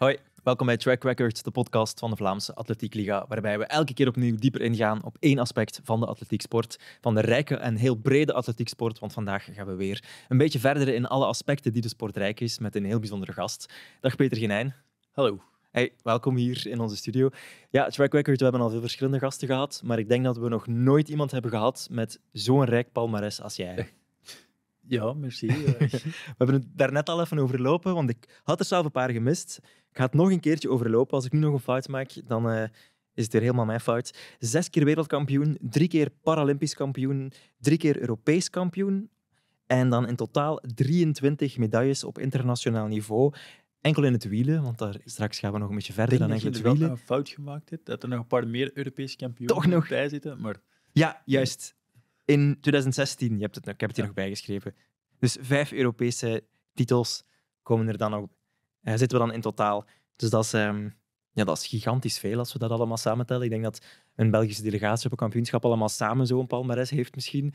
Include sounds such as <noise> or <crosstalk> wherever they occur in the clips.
Hoi, welkom bij Track Records, de podcast van de Vlaamse Atletiek Liga, waarbij we elke keer opnieuw dieper ingaan op één aspect van de atletieksport, van de rijke en heel brede atletieksport, want vandaag gaan we weer een beetje verder in alle aspecten die de sport rijk is, met een heel bijzondere gast. Dag Peter Genijn. Hallo. Hey, welkom hier in onze studio. Ja, Track Record, we hebben al veel verschillende gasten gehad, maar ik denk dat we nog nooit iemand hebben gehad met zo'n rijk palmares als jij. <laughs> Ja, merci. <laughs> we hebben het daarnet al even overlopen, want ik had er zelf een paar gemist. Ik ga het nog een keertje overlopen. Als ik nu nog een fout maak, dan eh, is het weer helemaal mijn fout. Zes keer wereldkampioen, drie keer Paralympisch kampioen, drie keer Europees kampioen. En dan in totaal 23 medailles op internationaal niveau. Enkel in het wielen, want daar, straks gaan we nog een beetje verder dan enkel het wielen. Ik denk dat je een fout gemaakt hebt, dat er nog een paar meer Europese kampioenen bij zitten. Maar... Ja, juist. In 2016, je hebt het, ik heb het hier nog bijgeschreven. Dus vijf Europese titels komen er dan ook eh, zitten we dan in totaal. Dus dat is, ehm, ja, dat is gigantisch veel als we dat allemaal samentellen. Ik denk dat een Belgische delegatie op een kampioenschap allemaal samen zo'n palmares heeft misschien.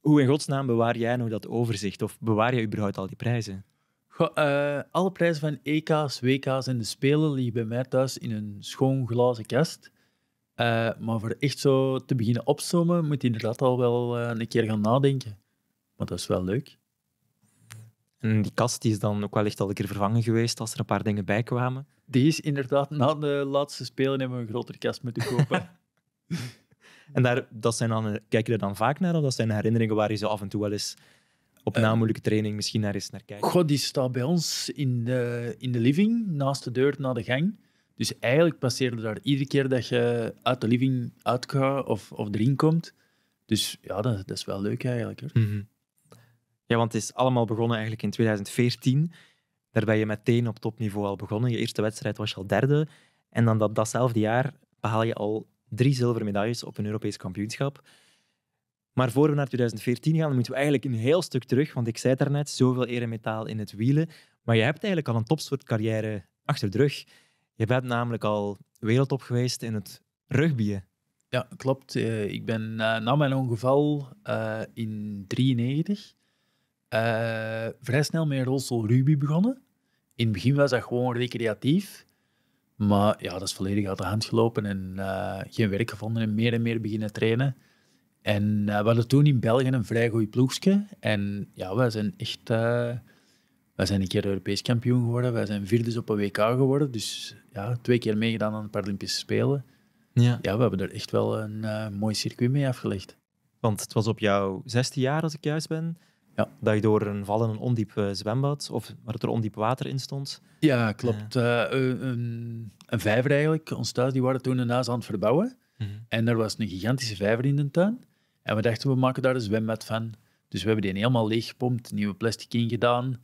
Hoe in godsnaam bewaar jij nou dat overzicht? Of bewaar jij überhaupt al die prijzen? Eh, alle prijzen van EK's, WK's en de Spelen liggen bij mij thuis in een schoon glazen kast. Eh, maar voor echt zo te beginnen opzommen, moet je inderdaad al wel een keer gaan nadenken. Maar dat is wel leuk. Mm, die kast is dan ook echt al een keer vervangen geweest als er een paar dingen bij kwamen. Die is inderdaad na de laatste spelen hebben we een grotere kast moeten kopen. <laughs> <laughs> en daar, dat zijn dan, eh, kijk je er dan vaak naar of dat zijn herinneringen waar je zo af en toe wel eens op eh, naamelijke training misschien naar eens naar kijken? God, die staat bij ons in de, in de living, naast de deur, naar de gang. Dus eigenlijk passeerde daar iedere keer dat je uit de living uitgaat of, of erin komt. Dus ja, dat, is wel leuk eigenlijk. Hoor. Mhm. Ja, want het is allemaal begonnen eigenlijk in 2014. Daar ben je meteen op topniveau al begonnen. Je eerste wedstrijd was je al derde. En dan dat, datzelfde jaar behaal je al drie zilveren medailles op een Europees kampioenschap. Maar voor we naar 2014 gaan, moeten we eigenlijk een heel stuk terug. Want ik zei daarnet, zoveel eremetaal in het wielen. Maar je hebt eigenlijk al een topsportcarrière achter de rug. Je bent namelijk al wereldtop geweest in het rugbyen. Ja, klopt. Eh, ik ben eh, na mijn ongeval eh, in 1993 uh, vrij snel met een rolstoel rugby begonnen. In het begin was dat gewoon recreatief. Maar ja, dat is volledig uit de hand gelopen en eh, geen werk gevonden en meer en meer beginnen trainen. En eh, we hadden toen in België een vrij goed ploegje. En ja, wij zijn echt... wij zijn een keer Europees kampioen geworden. Wij zijn vierde op een WK geworden. Dus ja, twee keer meegedaan aan de Paralympische Spelen. Ja. ja, we hebben er echt wel een mooi circuit mee afgelegd. Want het was op jouw zesde jaar, als ik juist ben, ja. Dat je door een val in een ondiep eh, zwembad, of waar er ondiep water in stond. Ja, klopt. Eh. Eh, een, een, vijver eigenlijk. Ons thuis, die waren toen naast aan het verbouwen. Mhm. En er was een gigantische vijver in de tuin. En we dachten, we maken daar een zwembad van. Dus we hebben die helemaal leeg gepompt, nieuwe plastic ingedaan.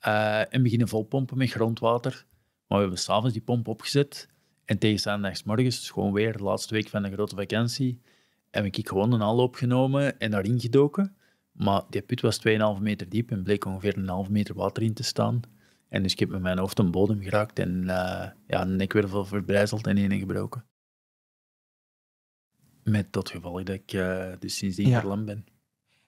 gedaan en beginnen volpompen met grondwater. Maar we hebben s'avonds die pomp opgezet. En tegen zaterdagmorgens, het gewoon weer de laatste week van een grote vakantie, heb ik gewoon een aanloop genomen en daarin gedoken. Maar die put was 2,5 meter diep en bleek ongeveer een half meter water in te staan. En dus ik heb met mijn hoofd een bodem geraakt en uh, ja, een nekwervel verbrijzeld en ene gebroken. Met tot gevolg dat ik uh, dus sindsdien ja. verlamd ben.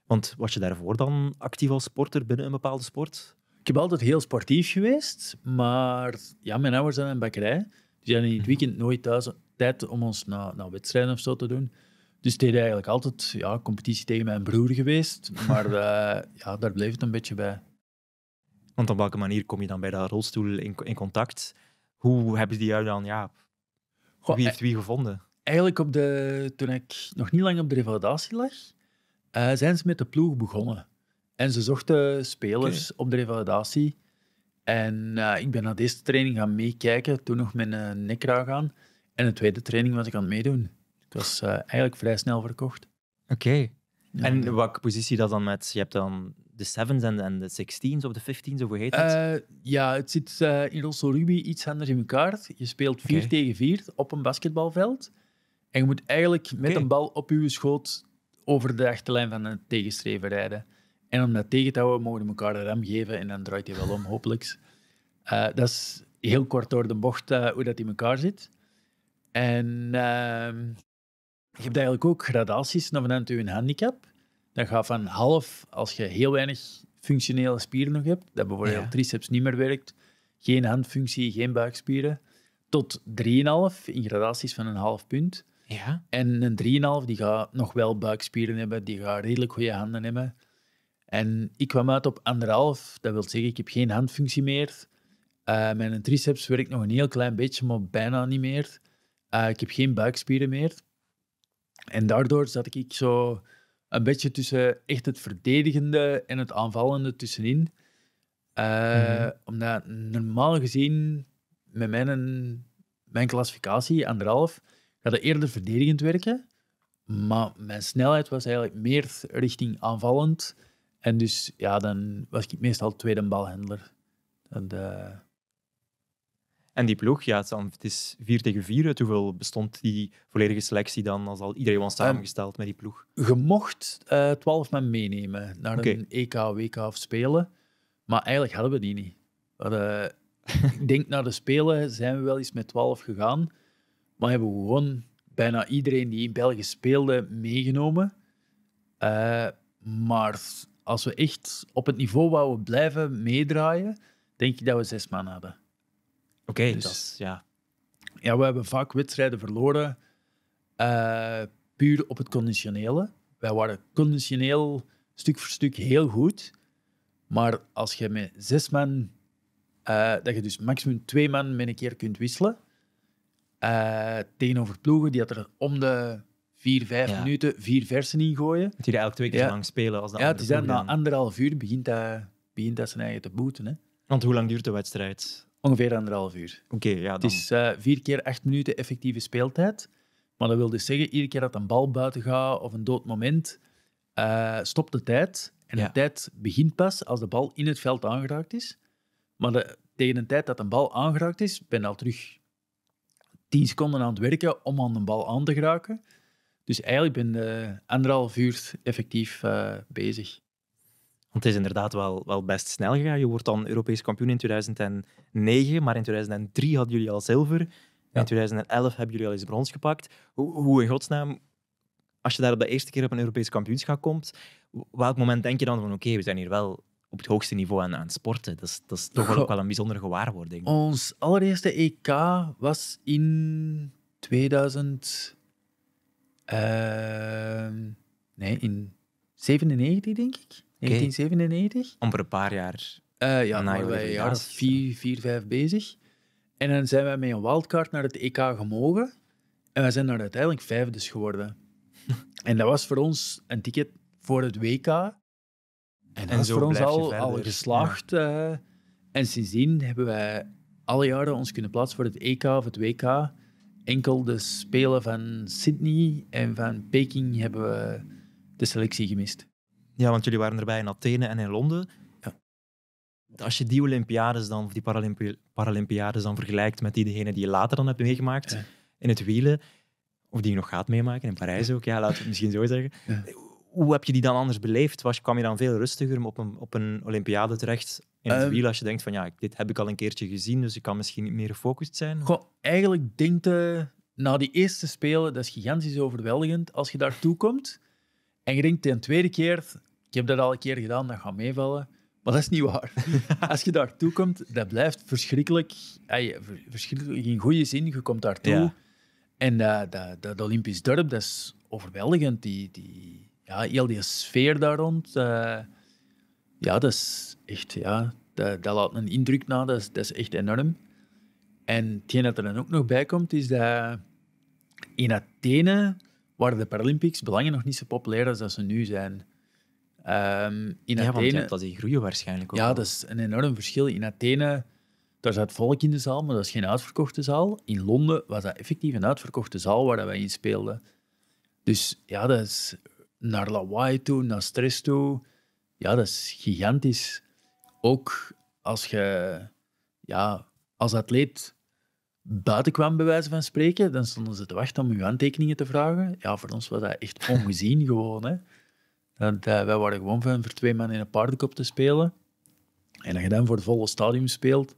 Want was je daarvoor dan actief als sporter binnen een bepaalde sport? Ik heb altijd heel sportief geweest, maar ja, mijn ouders zijn een bakkerij. Dus hadden in het mhm. weekend nooit thuis tijd om ons naar, naar wedstrijden of zo te doen. Dus is eigenlijk altijd ja, competitie tegen mijn broer geweest. Maar <laughs> eh, ja, daar bleef het een beetje bij. Want op welke manier kom je dan bij dat rolstoel in, in contact? Hoe hebben die jou dan, ja, wie eh, heeft wie gevonden? Eigenlijk op de, toen ik nog niet lang op de revalidatie lag, eh, zijn ze met de ploeg begonnen. En ze zochten spelers op de revalidatie. En ik ben naar deze training gaan meekijken, toen nog mijn uh, nek gaan. En de tweede training was ik aan het meedoen was eh, eigenlijk vrij snel verkocht. Oké. En welke positie dat dan met? Je hebt dan de sevens en, en de sixteen's of de fifteen's of hoe heet het? Eh, ja, het zit eh, in Rosso Ruby iets anders in elkaar. Je speelt 4 tegen 4 op een basketbalveld. En je moet eigenlijk met een bal op je schoot over de achterlijn van een tegenstrever rijden. En om dat tegen te houden, mogen we elkaar de rem geven en dan draait hij wel om, hopelijk. dat is heel kort door de bocht hoe dat in elkaar zit. En ehm, je hebt eigenlijk ook gradaties naar vanuit je handicap. Dat gaat van half, als je heel weinig functionele spieren nog hebt, dat bijvoorbeeld ja. triceps niet meer werkt, geen handfunctie, geen buikspieren, tot 3,5 in gradaties van een half punt. Ja. En een 3,5 die gaat nog wel buikspieren hebben, die gaat redelijk goede handen hebben. En ik kwam uit op anderhalf, dat wil zeggen, ik heb geen handfunctie meer. Uh, mijn triceps werkt nog een heel klein beetje, maar bijna niet meer. Eh, ik heb geen buikspieren meer. En daardoor zat ik zo een beetje tussen echt het verdedigende en het aanvallende tussenin. Eh, mhm. Omdat normaal gezien, met mijn, mijn klassificatie, anderhalf, ga ik eerder verdedigend werken. Maar mijn snelheid was eigenlijk meer richting aanvallend. En dus ja, dan was ik meestal tweede balhandler. En, eh, en die ploeg, ja, het, het is 4 tegen 4. hoeveel bestond die volledige selectie dan als al iedereen was samengesteld ehm, met die ploeg? Je mocht 12 eh, men meenemen naar een EK, WK of Spelen. Maar eigenlijk hadden we die niet. Maar, eh, <laughs> ik denk naar de Spelen zijn we wel eens met 12 gegaan. Maar hebben we gewoon bijna iedereen die in België speelde meegenomen. Eh, maar als we echt op het niveau waar we blijven meedraaien, denk ik dat we zes man hebben? Oké, dus, ja. Ja, we hebben vaak wedstrijden verloren eh, puur op het conditionele. Wij waren conditioneel stuk voor stuk heel goed. Maar als je met zes man, eh, dat je dus maximum twee man met een keer kunt wisselen, eh, tegenover ploegen die had er om de vier, vijf minuten vier versen in gooien. Dat die er elke twee keer lang spelen als de Ja, het is dan na anderhalf uur begint dat, begint dat zijn eigen te boeten. Hè. Want hoe lang duurt de wedstrijd? Ongeveer anderhalf uur. Oké, ja. Dan... Het is eh, vier keer acht minuten effectieve speeltijd. Maar dat wil dus zeggen, iedere keer dat een bal buiten gaat of een dood moment, eh, stopt de tijd. En de tijd begint pas als de bal in het veld aangeraakt is. Maar de, tegen de tijd dat een bal aangeraakt is, ben je al terug tien seconden aan het werken om aan de bal aan te geraken. Dus eigenlijk ben je anderhalf uur effectief eh, bezig het is inderdaad wel, wel best snel gegaan. Je wordt dan Europees kampioen in 2009, maar in 2003 hadden jullie al zilver. In 2011 hebben jullie al eens brons gepakt. Hoe, hoe in godsnaam, als je daar op de eerste keer op een Europees kampioenschap komt, welk moment denk je dan van oké, we zijn hier wel op het hoogste niveau aan, aan sporten. Dat is, dat is toch wel ook wel een bijzondere gewaarwording. Ons allereerste EK was in 2000. Ehm, nee, in 97, denk ik. 1997? Amper een paar jaar. Uh, ja, dan waren een jaar vier, vier, vijf bezig. En dan zijn wij met een wildcard naar het EK gemogen. En wij zijn daar uiteindelijk vijfdes geworden. <laughs> en dat was voor ons een ticket voor het WK. En, dat is voor ons al, al geslaagd. Ja. Uh, en sindsdien hebben wij alle jaren ons kunnen plaatsen voor het EK of het WK. Enkel de Spelen van Sydney en van Peking hebben we de selectie gemist. Ja, want jullie waren erbij in Athene en in Londen. Ja. Als je die Olympiades dan, of die Paralympi Paralympiades dan vergelijkt met die degene die je later dan hebt meegemaakt in het wielen, of die je nog gaat meemaken in Parijs ook, ja, laten we het misschien zo zeggen. Hoe heb je die dan anders beleefd? Was, kwam je dan veel rustiger op een, op een Olympiade terecht in het ehm. wiel als je denkt van ja, dit heb ik al een keertje gezien, dus ik kan misschien niet meer gefocust zijn? eigenlijk denk je, na die eerste spelen, dat is gigantisch overweldigend als je daartoe komt. En je denkt de tweede keer, heb dat al een keer gedaan, dat gaat meevallen. Maar dat is niet waar. <laughs> Als je daartoe komt, dat blijft verschrikkelijk. Ay, verschrikkelijk in goede zin, je komt daartoe. Ja. En dat, dat, dat, Olympisch dorp, dat is overweldigend. Die, die, ja, heel die sfeer daar rond. Eh, ja, dat is echt... Ja, dat, dat, laat een indruk na, dat is, dat is echt enorm. En hetgeen dat er dan ook nog bij komt, is dat in Athene waren de Paralympics belangen nog niet zo populair als dat ze nu zijn. Um, in ja, Athene, want dat in groeien waarschijnlijk ook. Ja, dat is een enorm verschil. In Athene, daar zat volk in de zaal, maar dat is geen uitverkochte zaal. In Londen was dat effectief een uitverkochte zaal waar wij in speelden. Dus ja, dat is naar lawaai toe, naar stress toe. Ja, dat is gigantisch. Ook als je ja, als atleet buiten kwam, bij wijze van spreken, dan stonden ze te wachten om uw aantekeningen te vragen. Ja, voor ons was dat echt ongezien <laughs> gewoon. Hè. Dat, eh, wij waren gewoon van voor twee mannen in een paardenkop te spelen. En als je dan voor het volle stadium speelt,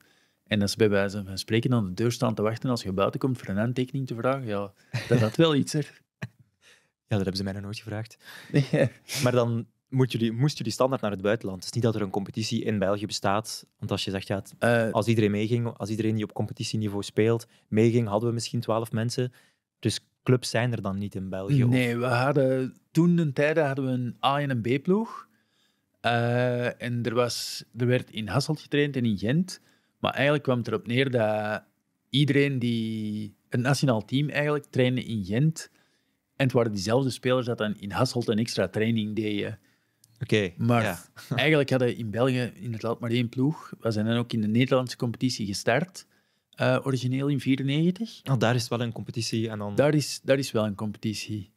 en dan ze bij wijze van spreken aan de deur staan te wachten als je buiten komt voor een handtekening te vragen, ja, dat had wel iets, hè. <laughs> Ja, dat hebben ze mij nog nooit gevraagd. Maar dan moet jullie, moest jullie standaard naar het buitenland. Het is niet dat er een competitie in België bestaat. Want als je zegt, ja, eh, als iedereen meeging, als iedereen die op competitieniveau speelt, meeging, hadden we misschien twaalf mensen. Dus clubs zijn er dan niet in België? Nee, we hadden toen een tijden hadden we een A- en een B-ploeg. Eh, en er, was, er werd in Hasselt getraind en in Gent. Maar eigenlijk kwam het erop neer dat iedereen die... een nationaal team eigenlijk trainde in Gent. En het waren diezelfde spelers dat dan in Hasselt een extra training deden. Oké, Maar eigenlijk hadden in België inderdaad maar één ploeg. We zijn dan ook in de Nederlandse competitie gestart. Eh, origineel in 94. Oh, ah, daar is wel een competitie. En dan... daar, is, daar is wel een competitie.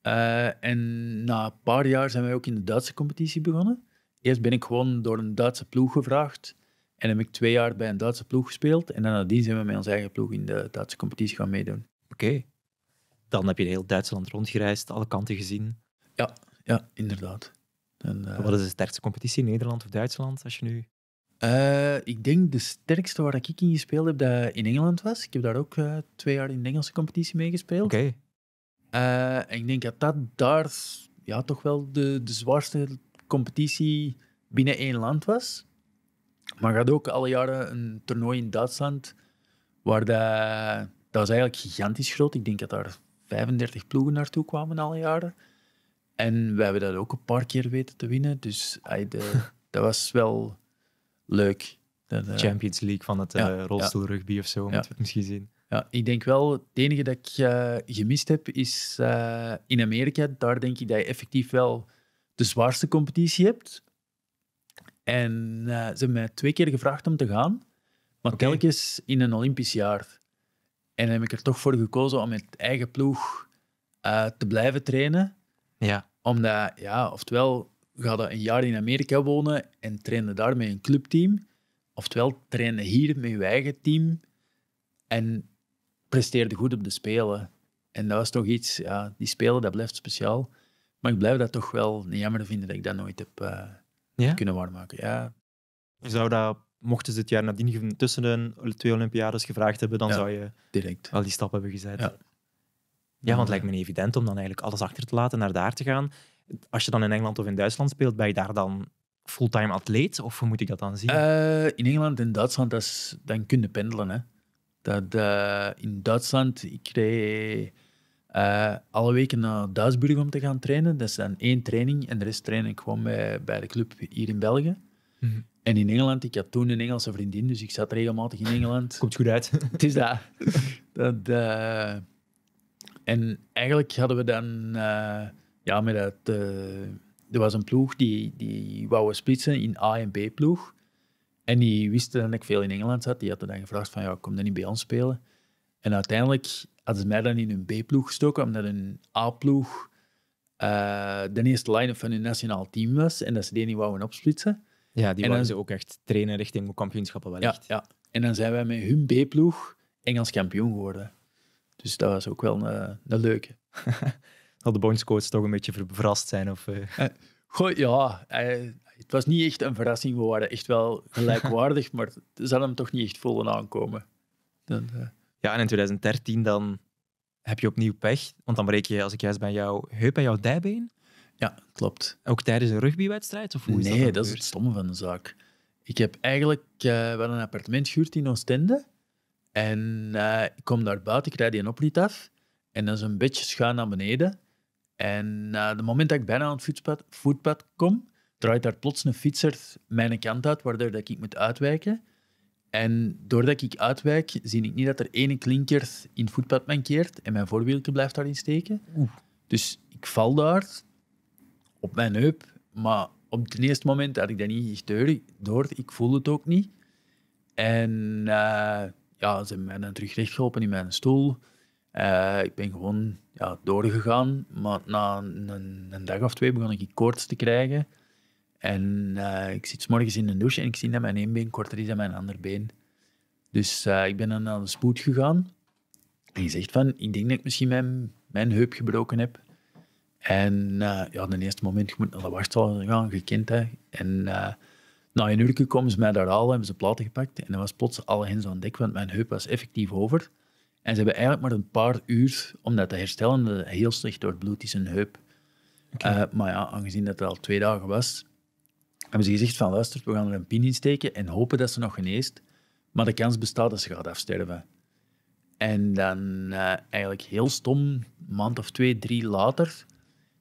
Eh, en na een paar jaar zijn wij ook in de Duitse competitie begonnen. Eerst ben ik gewoon door een Duitse ploeg gevraagd. En heb ik twee jaar bij een Duitse ploeg gespeeld. En dan nadien zijn we met onze eigen ploeg in de Duitse competitie gaan meedoen. Oké. Dan heb je heel Duitsland rondgereisd, alle kanten gezien. Ja, ja inderdaad. En, eh, Wat is de sterkste competitie, Nederland of Duitsland, als je nu eh, ik denk de sterkste waar ik in gespeeld heb, dat in Engeland was. Ik heb daar ook eh, twee jaar in de Engelse competitie mee gespeeld. Oké. Eh, ik denk dat dat daar ja, toch wel de, de zwaarste competitie binnen één land was. Maar hadden ook alle jaren een toernooi in Duitsland, waar dat, was eigenlijk gigantisch groot. Ik denk dat daar 35 ploegen naartoe kwamen alle jaren. En we hebben dat ook een paar keer weten te winnen. Dus de, <laughs> dat was wel leuk. de Champions League van het ja, uh, eh, rolstoelrugby of zo, moeten we het misschien zien. Ja, ik denk wel, het enige dat ik eh, gemist heb is eh, in Amerika. Daar denk ik dat je effectief wel de zwaarste competitie hebt. En ze hebben mij twee keer gevraagd om te gaan, maar telkens in een Olympisch jaar. En heb ik er toch voor gekozen om met eigen ploeg te blijven trainen. Ja. Omdat, ja, oftewel, ga dat een jaar in Amerika wonen en trainen daar met een clubteam. Oftewel, trainen hier met je eigen team en presteerde goed op de Spelen. En dat was toch iets, ja, die Spelen, dat blijft speciaal. Maar ik blijf dat toch wel jammer vinden dat ik dat nooit heb eh, kunnen waarmaken. Ja. Zou dat, mochten ze het jaar nadien tussen de twee Olympiades gevraagd hebben, dan zou je direct. wel die stap hebben gezet. Ja. ja want het lijkt me evident om dan eigenlijk alles achter te laten naar daar te gaan als je dan in Engeland of in Duitsland speelt, ben je daar dan fulltime atleet? Of hoe moet ik dat dan zien? Eh, in Engeland en Duitsland, dat is, dan kun je pendelen. Hè. Dat, eh, in Duitsland, ik reed eh, alle weken naar Duitsburg om te gaan trainen. Dat is dan één training en de rest train ik gewoon bij, bij de club hier in België. Mhm. En in Engeland, ik had toen een Engelse vriendin, dus ik zat regelmatig in Engeland. <laughs> Komt goed uit. <laughs> Het is dat. dat en eigenlijk hadden we dan ja, maar dat, eh, er was een ploeg die, die wou splitsen in A en B-ploeg. En die wisten dat ik veel in Engeland zat. Die hadden dan gevraagd van, ja, kom dan niet bij ons spelen. En uiteindelijk hadden ze mij dan in hun B-ploeg gestoken, omdat een A-ploeg eh, de eerste line-up van hun nationaal team was. En dat ze die niet wouden opsplitsen. Ja, die wilden ze ook echt trainen richting kampioenschappen wel ja, echt. Ja, en dan zijn wij met hun B-ploeg Engels kampioen geworden. Dus dat was ook wel een, een leuke. <laughs> dat de bondscoach toch een beetje verrast zijn? Of, uh... Goh, ja, eh, het was niet echt een verrassing. We waren echt wel gelijkwaardig, <laughs> maar ze hadden hem toch niet echt vol aankomen. Dan, Ja, en in 2013 dan heb je opnieuw pech. Want dan breek je, als ik juist bij jou heup en jouw dijbeen. Ja, klopt. Ook tijdens een rugbywedstrijd? Of hoe nee, dat, is het stomme van de zaak. Ik heb eigenlijk wel een appartement gehuurd in Oostende. En ik kom daar buiten, ik rijd die een oprit af. En dan is een beetje schuin naar beneden. En uh, eh, het moment dat ik bijna aan het voetpad, voetpad kom, draait daar plots een fietser mijn kant uit, waardoor dat ik moet uitwijken. En doordat ik uitwijk, zie ik niet dat er ene klinker in het voetpad mankeert en mijn voorwielke blijft daarin steken. Oeh. Dus ik val daar op mijn heup, maar op het eerste moment had ik dat niet echt door. Ik voel het ook niet. En uh, ja, ze hebben mij dan terug geholpen in mijn stoel. Eh, ik ben gewoon ja, doorgegaan, maar na een, een, dag of twee begon ik koorts te krijgen. En eh, ik zit s morgens in een douche en ik zie dat mijn één been korter is dan mijn ander been. Dus eh, ik ben dan naar de spoed gegaan. En je zegt van, ik denk dat ik misschien mijn, mijn heup gebroken heb. En ja, in eerste moment, je moet naar de wachtzaal gaan, gekend hè. En na een uur komen ze mij daar al, hebben ze platen gepakt. En dan was plots alle hens aan dek, want mijn heup was effectief over. En ze hebben eigenlijk maar een paar uur, om omdat de herstellende heel slecht bloed is een heup. Okay. Eh, maar ja, aangezien dat het al twee dagen was, hebben ze gezegd van luister, we gaan er een pin in steken en hopen dat ze nog geneest. Maar de kans bestaat dat ze gaat afsterven. En dan eh, eigenlijk heel stom, een maand of twee, drie later,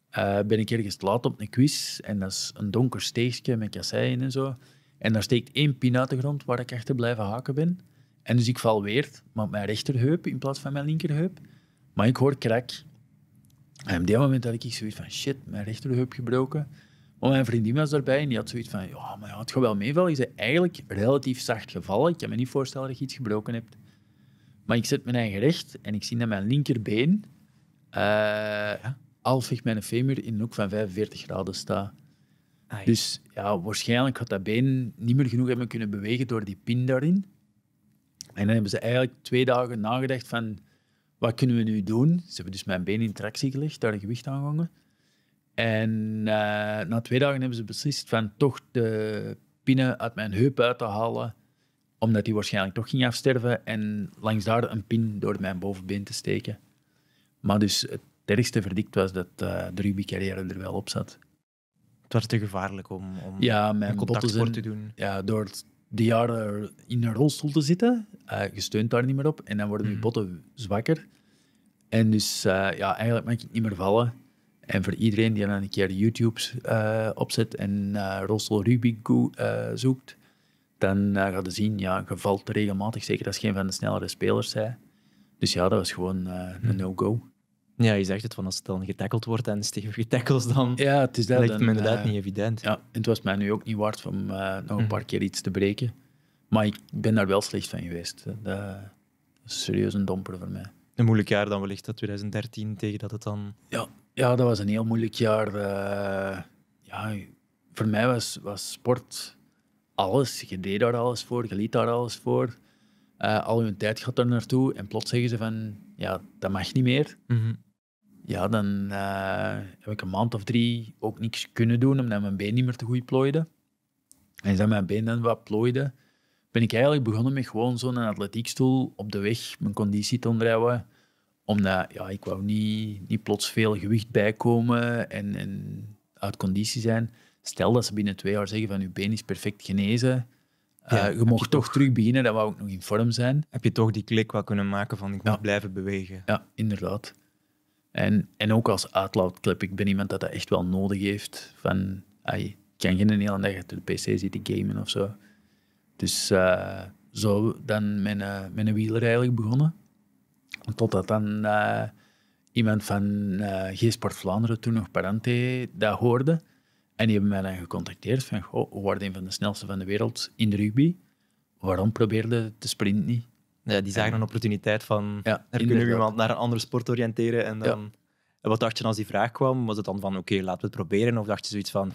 eh, ben ik ergens laat op een quiz. En dat is een donker steegje met kasseien en zo. En daar steekt één pin uit de grond waar ik achter blijven haken ben. En dus ik val weer, met mijn rechterheup in plaats van mijn linkerheup. Maar ik hoor krak. En op dat moment had ik zoiets van, shit, mijn rechterheup gebroken. Maar mijn vriendin was daarbij en die had zoiets van, ja, maar ja, het gaat wel meevallen. Ik zei, eigenlijk relatief zacht gevallen. Ik kan me niet voorstellen dat je iets gebroken hebt. Maar ik zet mijn eigen recht en ik zie dat mijn linkerbeen uh, mijn femur in een hoek van 45 graden staat. Dus ja, waarschijnlijk had dat been niet meer genoeg hebben kunnen bewegen door die pin daarin. En dan hebben ze eigenlijk twee dagen nagedacht van, wat kunnen we nu doen? Ze hebben dus mijn been in tractie gelegd, daar een gewicht aan gehangen. En eh, na twee dagen hebben ze beslist van toch de pinnen uit mijn heup uit te halen, omdat die waarschijnlijk toch ging afsterven, en langs daar een pin door mijn bovenbeen te steken. Maar dus het ergste verdikt was dat uh, de carrière er wel op zat. Het was te gevaarlijk om, om ja, mijn kop contactsport te doen. Ja, door het de jaren in een rolstoel te zitten. Uh, steunt daar niet meer op en dan worden die botten mhm. zwakker. En dus eh, ja, eigenlijk mag ik niet meer vallen. En voor iedereen die dan een keer YouTube eh, opzet en rolstoel Rubik zoekt, dan gaat je zien, ja, je valt regelmatig, zeker als geen van de snellere spelers zijn. Dus ja, dat was gewoon een mhm. no-go. Ja, je zegt het, van als het dan getackeld wordt en stevig tackles, dan ja, het is dat, lijkt het me inderdaad eh, niet evident. Ja, het was mij nu ook niet waard om eh, nog een mm. paar keer iets te breken. Maar ik ben daar wel slecht van geweest. Dat is serieus een domper voor mij. Een moeilijk jaar dan wellicht, dat 2013, tegen dat het dan... Ja, ja dat was een heel moeilijk jaar. Eh, ja, voor mij was, was sport alles. Je deed daar alles voor, je liet daar alles voor. al je tijd gaat daar naartoe en plots zeggen ze van, ja, dat mag niet meer. Mhm ja, dan uh, heb ik een maand of drie ook niks kunnen doen, omdat mijn been niet meer te goed plooide. En zijn mijn been dan wat plooide, ben ik eigenlijk begonnen met gewoon zo'n atletiekstoel op de weg mijn conditie te onderhouden. Omdat ja, ik wou niet, niet plots veel gewicht bijkomen en, en uit conditie zijn. Stel dat ze binnen twee jaar zeggen van je been is perfect genezen, eh, je mocht toch, terug beginnen, dat wou ook nog in vorm zijn. Heb je toch die klik wel kunnen maken van ik moet blijven bewegen? Ja, inderdaad. En, en ook als uitlaatclip Ik ben iemand dat dat echt wel nodig heeft. Van, ai, kan geen hele dag de pc zitten gamen of zo. Dus eh, zo dan mijn, uh, mijn wieler eigenlijk begonnen. Totdat dan eh, iemand van G-Sport Vlaanderen, toen nog Parante, dat hoorde. En die hebben mij dan gecontacteerd van, goh, we een van de snelste van de wereld in de rugby. Waarom probeerde te sprinten niet? Ja, die zagen een opportuniteit van, ja, er kunnen we iemand naar een andere sport oriënteren? En, dan, en wat dacht je als die vraag kwam? Was het dan van, oké, laten we het proberen? Of dacht je zoiets van,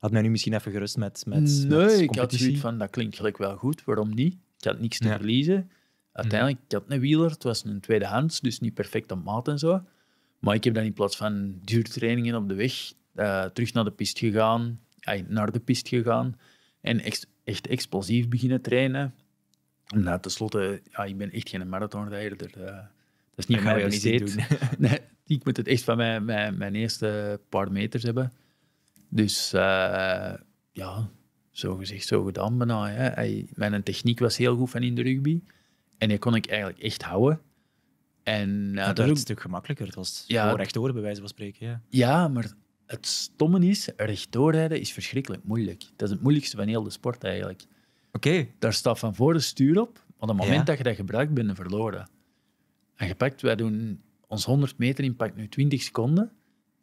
laat mij nu misschien even gerust met, met Nee, ik had zoiets van, dat klinkt gelijk wel goed, waarom niet? Ik had niks te verliezen. Mhm. Uiteindelijk, ik had een wieler, het was een tweedehands, dus niet perfect op maat en zo. Maar ik heb dan in plaats van duurtrainingen op de weg eh, terug naar de pist gegaan, naar de pist gegaan en echt explosief beginnen trainen. Nou, tenslotte, ja, ik ben echt geen marathonrijder. Dus, eh, dat is niet mijn <laughs> nee, ik moet het echt van mijn, mijn, mijn eerste paar meters hebben. Dus eh, ja, zo gezegd, zo gedaan bijna. Hè. mijn techniek was heel goed van in de rugby. En die kon ik eigenlijk echt houden. En, eh, dat, was een stuk gemakkelijker. Het was ja, rechtdoor, bij wijze van spreken. Ja, ja maar het stomme is, rechtdoor rijden is verschrikkelijk moeilijk. Dat is het moeilijkste van heel de sport eigenlijk daar staat van voor de stuur op, maar op het moment dat je dat gebruikt, ben je verloren. En gepakt, wij doen ons 100 meter impact nu 20 seconden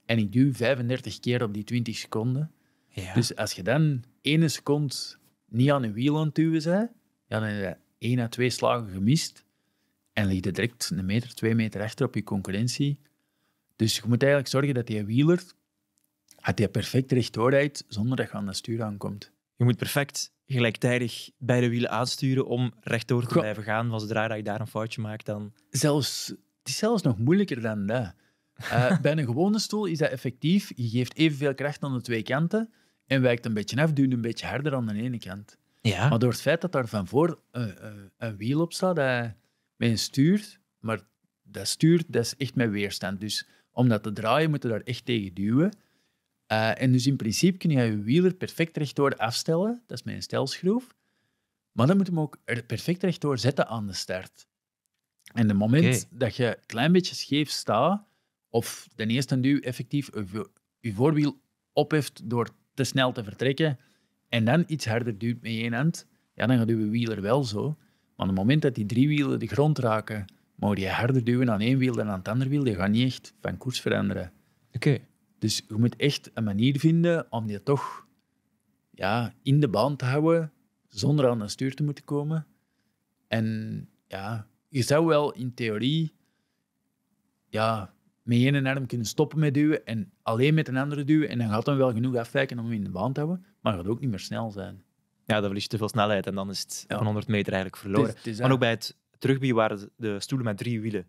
en ik duw 35 keer op die 20 seconden. Ja. Dus als je dan één seconde niet aan je wiel aan het duwen bent, dan heb je één à twee slagen gemist en lig je direct een meter, twee meter achter op je concurrentie. Dus je moet eigenlijk zorgen dat die wieler dat die perfect rechtdoor rijdt zonder dat je aan de stuur aankomt. Je moet perfect gelijktijdig beide wielen aansturen om rechtdoor te blijven gaan. zodra dat je daar een foutje maakt, dan... Zelfs, het is zelfs nog moeilijker dan dat. Eh, <laughs> bij een gewone stoel is dat effectief. Je geeft evenveel kracht aan de twee kanten en wijkt een beetje af, duwt een beetje harder aan de ene kant. Ja. Maar door het feit dat daar van voor eh, eh, een wiel op staat, dat met een stuur, maar dat stuurt, dat is echt met weerstand. Dus om dat te draaien, moet je daar echt tegen duwen. Eh, en dus in principe kun je je wieler perfect rechtdoor afstellen. Dat is mijn stelschroef. Maar dan moet je hem ook perfect rechtdoor zetten aan de start. En het moment dat je een klein beetje scheef staat, of de eerste duw effectief je voorwiel opheft door te snel te vertrekken, en dan iets harder duwt met één hand, ja, dan gaat je wieler wel zo. Maar op het moment dat die drie wielen de grond raken, moet je harder duwen aan één wiel dan aan het andere wiel. Je gaat niet echt van koers veranderen. Oké. Dus je moet echt een manier vinden om die toch ja, in de baan te houden, zonder aan een stuur te moeten komen. En ja, je zou wel in theorie ja, met één arm kunnen stoppen met duwen en alleen met een andere duwen. En dan gaat hem wel genoeg afwijken om hem in de baan te houden, maar gaat ook niet meer snel zijn. Ja, dan verlies je te veel snelheid en dan is het van 100 meter eigenlijk verloren. maar ook bij het, rugby waren de stoelen met drie wielen.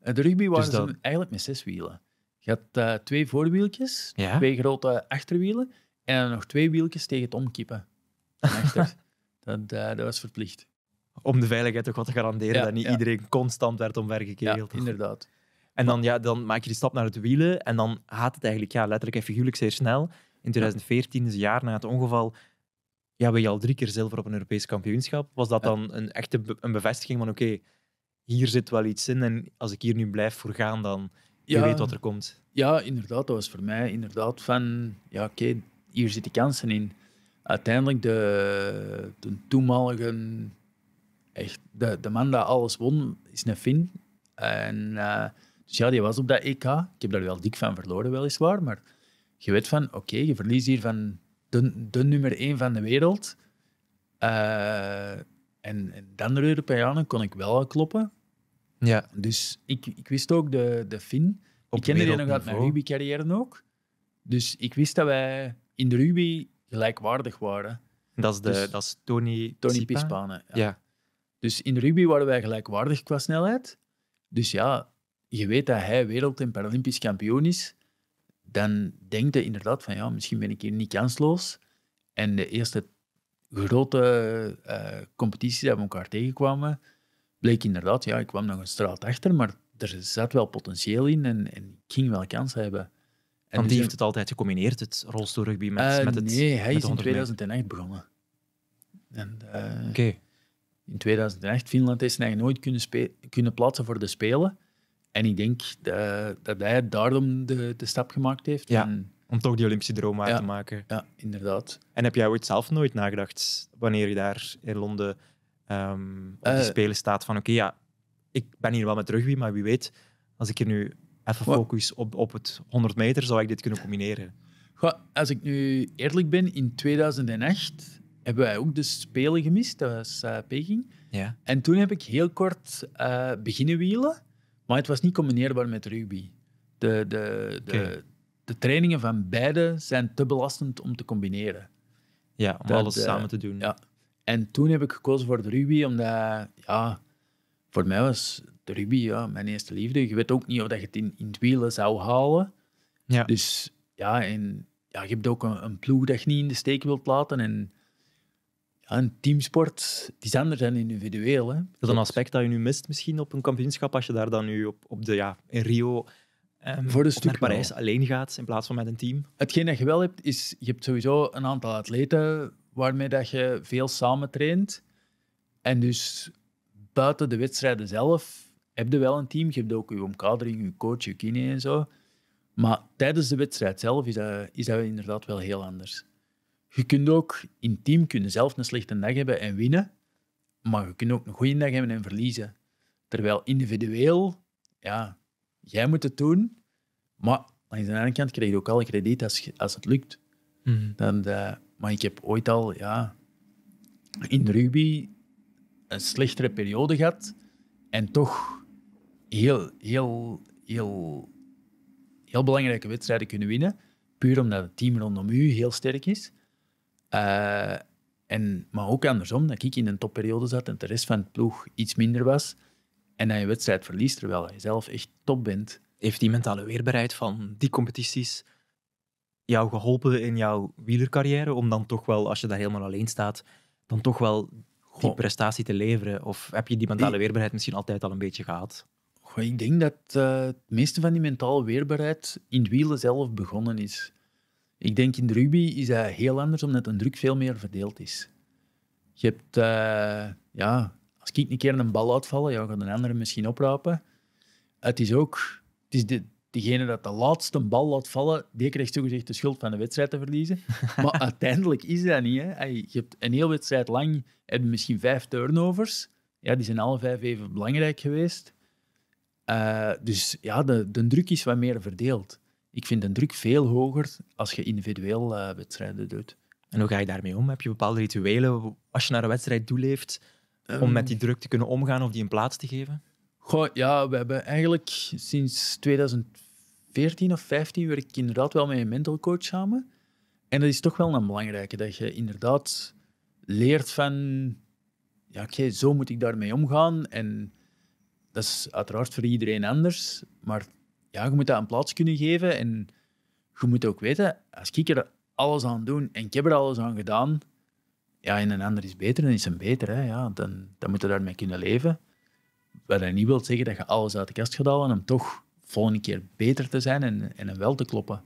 Het rugby dus waren ze eigenlijk met zes wielen. Je had eh, twee voorwieltjes, twee grote achterwielen en nog twee wieltjes tegen het omkippen. <laughs> dat, eh, dat was verplicht. Om de veiligheid toch wat te garanderen, dat niet iedereen constant werd omvergekegeld. Ja, inderdaad. En dan, ja, dan maak je die stap naar het wielen en dan gaat het eigenlijk ja, letterlijk en figuurlijk zeer snel. In 2014, dus een jaar na het ongeval, ja, ben je al drie keer zilver op een Europees kampioenschap. Was dat dan een echte een bevestiging van oké, hier zit wel iets in en als ik hier nu blijf voor gaan, dan je weet wat er komt. Ja, inderdaad. Dat was voor mij inderdaad van, ja oké, hier zitten kansen in. Uiteindelijk de, de toenmalige, echt, de, man die alles won, is een Fin. En, eh, dus ja, die was op dat EK. Ik heb daar wel dik van verloren, weliswaar. Maar je weet van, oké, je verliest hier van de, de nummer één van de wereld. Uh, en, en dan de Europeanen kon ik wel kloppen. Ja. Dus ik, ik wist ook de, de Fin. ik kende die nog uit mijn rugbycarrière ook. Dus ik wist dat wij in de rugby gelijkwaardig waren. Dat is, de, dus dat is Tony, Tony Pispane. Ja. Dus in de rugby waren wij gelijkwaardig qua snelheid. Dus ja, je weet dat hij wereld- en Paralympisch kampioen is. Dan denk je inderdaad van ja, misschien ben ik hier niet kansloos. En de eerste grote eh, competitie die we elkaar tegenkwamen, bleek inderdaad, ja, ik kwam nog een straat achter, maar er zat wel potentieel in en, en ik ging wel kans hebben. En Want dus die heeft het altijd gecombineerd, het rolstoelrugby met, eh, met het Nee, hij is in 2008 begonnen. Eh, Oké. In 2008, Finland heeft eigenlijk nooit kunnen, kunnen plaatsen voor de Spelen. En ik denk dat hij daarom de, de stap gemaakt heeft. om toch die Olympische droom waar te maken. Ja, inderdaad. En heb jij ooit zelf nooit nagedacht, wanneer je daar in Londen Ehm, op die eh, spelen staat van oké, ja, ik ben hier wel met rugby, maar wie weet, als ik er nu even focus op, op het 100 meter, zou ik dit kunnen combineren. Goh, als ik nu eerlijk ben, in 2008 hebben wij ook de Spelen gemist, dat was eh, Peking. Ja. En toen heb ik heel kort eh, beginnen wielen, maar het was niet combineerbaar met rugby. De, de, de, trainingen van beide zijn te belastend om te combineren. Ja, om alles samen te doen. Ja. En toen heb ik gekozen voor de rugby, omdat, ja, voor mij was de rugby ja, mijn eerste liefde. Je weet ook niet of dat je het in, in het wielen zou halen. Ja. Dus ja, en ja, je hebt ook een, ploeg dat je niet in de steek wilt laten. En ja, een teamsport, die is anders dan individueel. Hè. Dat is een aspect dat je nu mist misschien op een kampioenschap, als je daar dan nu op, op de, ja, in Rio ehm, voor de naar Parijs alleen gaat, in plaats van met een team. Hetgeen dat je wel hebt, is, je hebt sowieso een aantal atleten waarmee dat je veel samen traint. En dus buiten de wedstrijden zelf heb je wel een team. Je hebt ook je omkadering, je coach, je kine en zo. Maar tijdens de wedstrijd zelf is dat, is dat inderdaad wel heel anders. Je kunt ook in team kunnen zelf een slechte dag hebben en winnen. Maar je kunt ook een goede dag hebben en verliezen. Terwijl individueel, ja, jij moet het doen. Maar aan de andere kant krijg je ook alle krediet als, als het lukt. Mhm. Dan, eh, maar ik heb ooit al ja, in rugby een slechtere periode gehad. En toch heel, heel, heel, heel belangrijke wedstrijden kunnen winnen. Puur omdat het team rondom u heel sterk is. Eh, en, maar ook andersom, dat ik in een topperiode zat en de rest van het ploeg iets minder was. En dat je wedstrijd verliest, terwijl je zelf echt top bent. Heeft die mentale weerbaarheid van die competities jou geholpen in jouw wielercarrière? Om dan toch wel, als je daar helemaal alleen staat, dan toch wel die prestatie te leveren? Of heb je die mentale weerbaarheid misschien altijd al een beetje gehad? ik denk dat eh, het meeste van die mentale weerbaarheid in het wielen zelf begonnen is. Ik denk in de rugby is dat heel anders, omdat een druk veel meer verdeeld is. Je hebt, eh, ja, als ik een keer een bal uitvallen, ja, gaat een andere misschien oprapen. Het is ook, het is de, degene dat de laatste bal laat vallen, die krijgt zogezegd de schuld van de wedstrijd te verliezen. <laughs> maar uiteindelijk is dat niet. Hè. Je hebt een hele wedstrijd lang heb misschien vijf turnovers. Ja, die zijn alle vijf even belangrijk geweest. Eh, dus ja, de, de druk is wat meer verdeeld. Ik vind de druk veel hoger als je individueel eh, wedstrijden doet. En hoe ga je daarmee om? Heb je bepaalde rituelen als je naar een wedstrijd toe leeft om ehm. met die druk te kunnen omgaan of die een plaats te geven? Goh, ja, we hebben eigenlijk sinds 2000 14 of 15 werk ik inderdaad wel met een mental coach samen. En dat is toch wel een belangrijke, dat je inderdaad leert van, ja oké, zo moet ik daarmee omgaan. En dat is uiteraard voor iedereen anders, maar ja, je moet dat een plaats kunnen geven. En je moet ook weten, als ik er alles aan doe en ik heb er alles aan gedaan, ja, en een ander is beter, dan is een beter. Hè? Ja, dan, dan moet je daarmee kunnen leven. Wat dat niet wil zeggen dat je alles uit de kast gaat halen en hem toch volgende keer beter te zijn en, en wel te kloppen.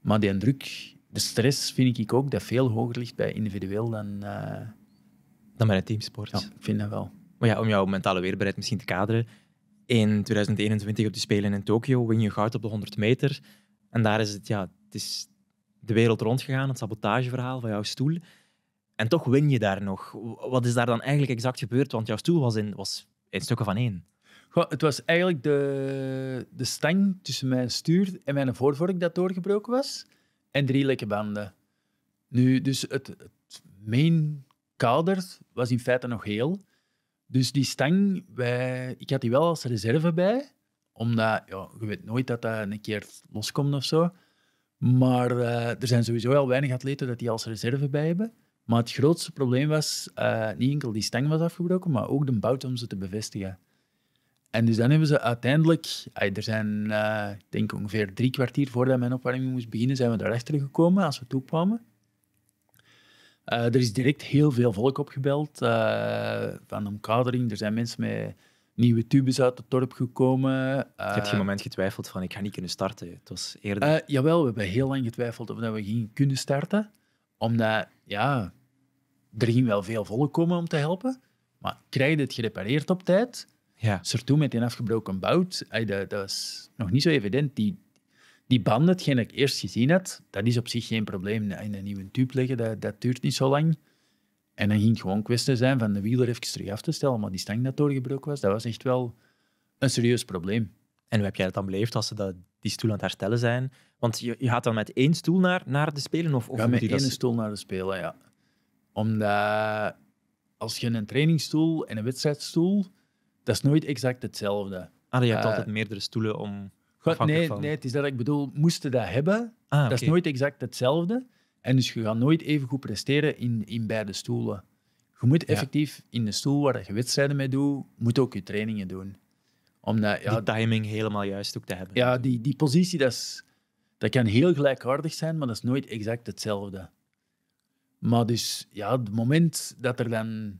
Maar die druk, de stress vind ik ook dat veel hoger ligt bij individueel dan... Eh, dan bij een teamsport. Ja, ik vind dat wel. Maar ja, om jouw mentale weerbaarheid misschien te kaderen. In 2021 op de Spelen in Tokio win je goud op de 100 meter. En daar is het, ja, het is de wereld rondgegaan, het sabotageverhaal van jouw stoel. En toch win je daar nog. Wat is daar dan eigenlijk exact gebeurd? Want jouw stoel was in, was in stukken van één. Goh, het was eigenlijk de, de stang tussen mijn stuur en mijn voorvork dat doorgebroken was. En drie lekke banden. Nu, dus het, main kader was in feite nog heel. Dus die stang, wij, ik had die wel als reserve bij. Omdat, ja, je weet nooit dat dat een keer loskomt of zo. Maar eh, er zijn sowieso wel weinig atleten dat die als reserve bij hebben. Maar het grootste probleem was eh, niet enkel die stang was afgebroken, maar ook de bout om ze te bevestigen. En dus dan hebben ze uiteindelijk, er zijn, eh, ik denk ongeveer drie kwartier voordat mijn opwarming moest beginnen, zijn we daarachter gekomen als we toekwamen. Uh, er is direct heel veel volk opgebeld uh, van een omkadering. Er zijn mensen met nieuwe tubes uit het dorp gekomen. Ik heb geen moment getwijfeld van ik ga niet kunnen starten. Het was eerder... jawel, we hebben heel lang getwijfeld of dat we gingen kunnen starten. Omdat, ja, er ging wel veel volk komen om te helpen. Maar krijg je het gerepareerd op tijd? Ja. Surtout met een afgebroken bout, dat, dat, is nog niet zo evident. Die, die band, hetgeen ik eerst gezien had, dat is op zich geen probleem. In een nieuwe tube leggen, dat, dat duurt niet zo lang. En dan ging het gewoon kwestie zijn van de wieler even terug af te stellen, maar die stang dat doorgebroken was, dat was echt wel een serieus probleem. En hoe heb jij dat dan beleefd als ze dat, die stoel aan het herstellen zijn? Want je, je gaat dan met één stoel naar, naar de Spelen? Of, of met één dat... stoel naar de Spelen, ja. Omdat als je een trainingsstoel en een wedstrijdstoel dat is nooit exact hetzelfde. Ah, je hebt eh, altijd meerdere stoelen om. God, nee, nee, het is dat ik bedoel, moesten dat hebben, ah, dat is nooit exact hetzelfde. En dus je gaat nooit even goed presteren in, in beide stoelen. Je moet effectief in de stoel waar je wedstrijden mee doet, moet ook je trainingen doen. om ja, die timing helemaal juist ook te hebben. Ja, die, die positie, dat, is, dat kan heel gelijkaardig zijn, maar dat is nooit exact hetzelfde. Maar dus, ja, het moment dat er dan...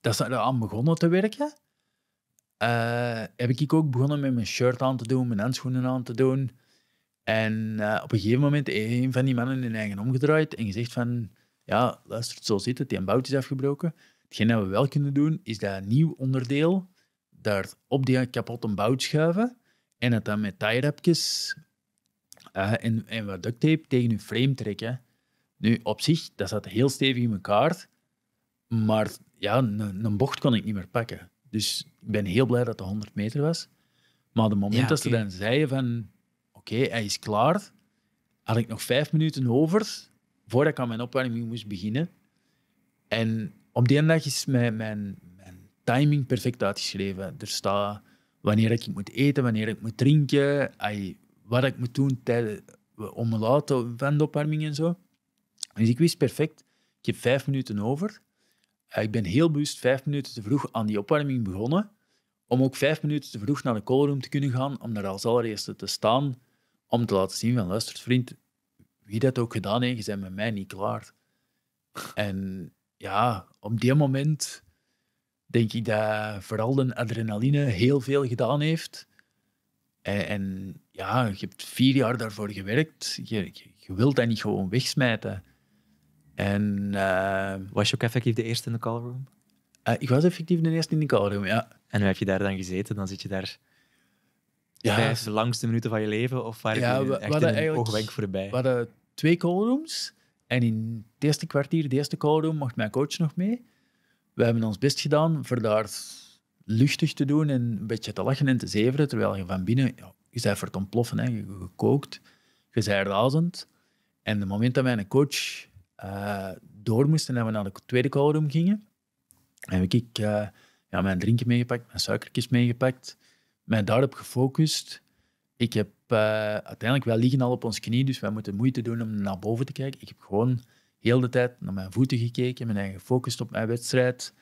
Dat ze aan begonnen te werken, eh, heb ik ook begonnen met mijn shirt aan te doen, mijn handschoenen aan te doen. En eh, op een gegeven moment een van die mannen in eigen omgedraaid en gezegd van, ja, luister, zo zit het, die bout is afgebroken. Hetgeen dat we wel kunnen doen, is dat nieuw onderdeel daar op die kapotte bout schuiven en het dan met tie-rapjes eh, en, wat duct tape tegen een frame trekken. Nu, op zich, dat zat heel stevig in elkaar, maar ja, een bocht kon ik niet meer pakken. Dus ik ben heel blij dat het 100 meter was. Maar op het moment dat ze dan zeiden van... Oké, hij is klaar. Had ik nog vijf minuten over voordat ik aan mijn opwarming moest beginnen. En op die dag is mijn, mijn, timing perfect uitgeschreven. Er staat wanneer ik moet eten, wanneer ik moet drinken, wat ik moet doen tijdens, om mijn auto van de opwarming en zo. Dus ik wist perfect, ik heb vijf minuten over. Eh, ik ben heel bewust vijf minuten te vroeg aan die opwarming begonnen, om ook vijf minuten te vroeg naar de callroom te kunnen gaan, om daar als allereerste te staan, om te laten zien van, luister vriend, wie dat ook gedaan heeft, je bent met mij niet klaar. En ja, op die moment denk ik dat vooral de adrenaline heel veel gedaan heeft. En, en ja, je hebt vier jaar daarvoor gewerkt. Je, je wilt dat niet gewoon wegsmijten. En, eh, was je ook effectief de eerste in de callroom? Uh, eh, ik was effectief de eerste in de callroom, ja. En hoe heb je daar dan gezeten? Dan zit je daar ja. vijf langste minuten van je leven? Of waar ja, je echt een oogwenk voorbij? We hadden twee callrooms. En in het eerste kwartier, de eerste callroom, mocht mijn coach nog mee. We hebben ons best gedaan voor daar luchtig te doen en een beetje te lachen en te zeveren. Terwijl je van binnen, ja, je bent voor het ontploffen, hè. je gekookt, je bent razend. En het moment dat mijn coach eh, door moesten en we naar de tweede callroom gingen, heb ik eh, ja, mijn drinken meegepakt, mijn suikertjes meegepakt, mij daarop gefocust. Ik heb eh, uiteindelijk, wel liggen al op ons knie, dus wij moeten moeite doen om naar boven te kijken. Ik heb gewoon heel de tijd naar mijn voeten gekeken, mijn eigen gefocust op mijn wedstrijd.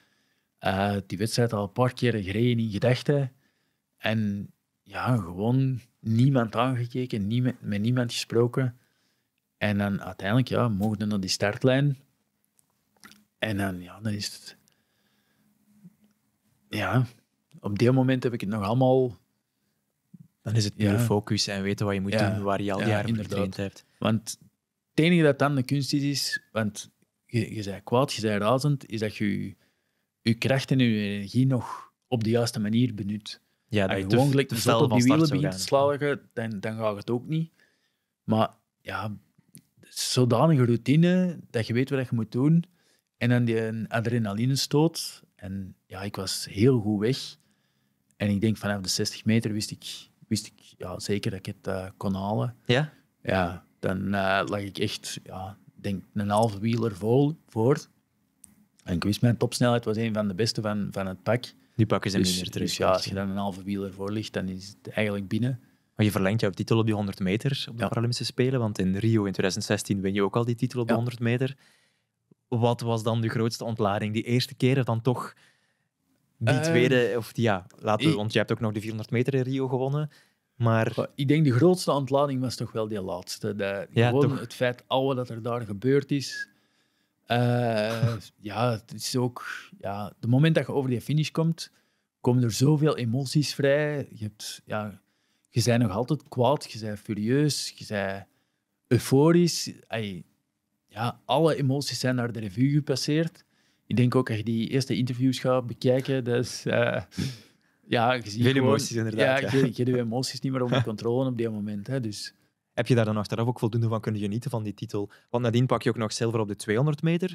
die wedstrijd al een paar keer gereden in gedachten. En ja, gewoon niemand aangekeken, met niemand gesproken. En dan uiteindelijk, ja, mogen we naar die startlijn. En dan, ja, dan is het... Ja, op dat moment heb ik het nog allemaal... Dan is het ja. meer focus en weten wat je moet doen, waar je al die jaren inderdaad. getraind hebt. Want het enige dat dan de kunst is, is want je, je zei kwaad, je zei razend, is dat je je kracht en je energie nog op de juiste manier benut. Ja, Als je gewoon gelijk de op die wielen begint te slagen, dan, dan gaat het ook niet. Maar ja, zodanige routine dat je weet wat je moet doen. En dan die adrenaline stoot En ja, ik was heel goed weg. En ik denk vanaf de 60 meter wist ik, wist ik ja, zeker dat ik het eh, kon halen. Ja? Ja, dan eh, lag ik echt ja, denk een halve wieler vol, voor. En ik wist mijn topsnelheid was een van de beste van, van het pak. Die pakken ze dus, minder terug. Dus ja, als je dan een halve wieler voor ligt, dan is het eigenlijk binnen. Maar je verlengt jouw titel op die 100 meter op de Paralympische Spelen, want in Rio in 2016 win je ook al die titel op de 100 meter. Wat was dan de grootste ontlading? Die eerste keer dan toch die eh, tweede, of ja, laten we, want je hebt ook nog de 400 meter in Rio gewonnen. Maar... Ik denk de grootste ontlading was toch wel die laatste. De, ja, gewoon toch. het feit, alle dat er daar gebeurd is. Eh, <laughs> ja, het is ook... Ja, het moment dat je over die finish komt, komen er zoveel emoties vrij. Je hebt ja, je bent nog altijd kwaad, je bent furieus, je bent euforisch. ja, alle emoties zijn naar de revue gepasseerd. Ik denk ook als je die eerste interviews gaat bekijken, dat is... Uh, ja, je Veel emoties inderdaad. Ja, Je, emoties niet meer onder controle op dit moment. Hè, dus... Heb je daar dan achteraf ook voldoende van kunnen genieten van die titel? Want nadien pak je ook nog zilver op de 200 meter.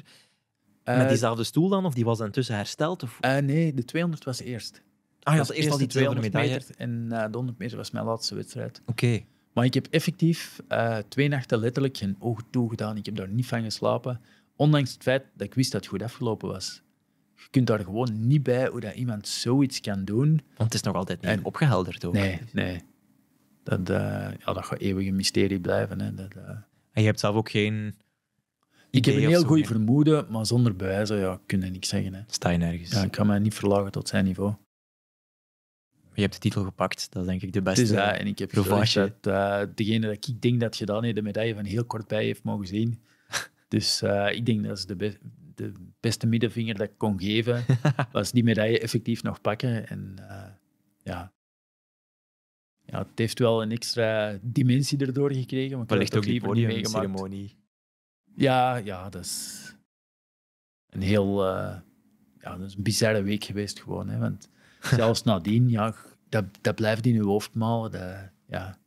Met eh, diezelfde stoel dan? Of die was intussen hersteld? Of? Eh, nee, de 200 was eerst. Ah, ja, als eerste al die 200 meter en uh, de 100 meter was mijn laatste wedstrijd. Oké. Maar ik heb effectief eh, twee nachten letterlijk geen oog toegedaan. Ik heb daar niet van geslapen. Ondanks het feit dat ik wist dat het goed afgelopen was. Je kunt daar gewoon niet bij hoe dat iemand zoiets kan doen. Want het is nog altijd niet opgehelderd hoor. Nee, nee. Dat, eh, ja, dat gaat eeuwig een mysterie blijven. Dat, En je hebt zelf ook geen. Ik heb een heel goed vermoeden, maar zonder bewijzen ja, kun je niks zeggen. Hè. Sta je nergens. Ja, ik kan mij niet verlagen tot zijn niveau je hebt de titel gepakt. Dat is denk ik de beste. is En ik heb dat eh, degene dat ik denk dat je dan de medaille van heel kort bij heeft mogen zien. <laughs> dus eh, ik denk dat is de, de, beste middenvinger dat ik kon geven. <laughs> was die medaille effectief nog pakken. En eh, ja. ja, het heeft wel een extra dimensie erdoor gekregen. Maar ligt ook die ceremonie? Ja, ja, dat is een heel ja, dat is een bizarre week geweest gewoon. Hè, want <laughs> Zelfs nadien, ja, dat, dat blijft in uw hoofd malen. Dat, ja,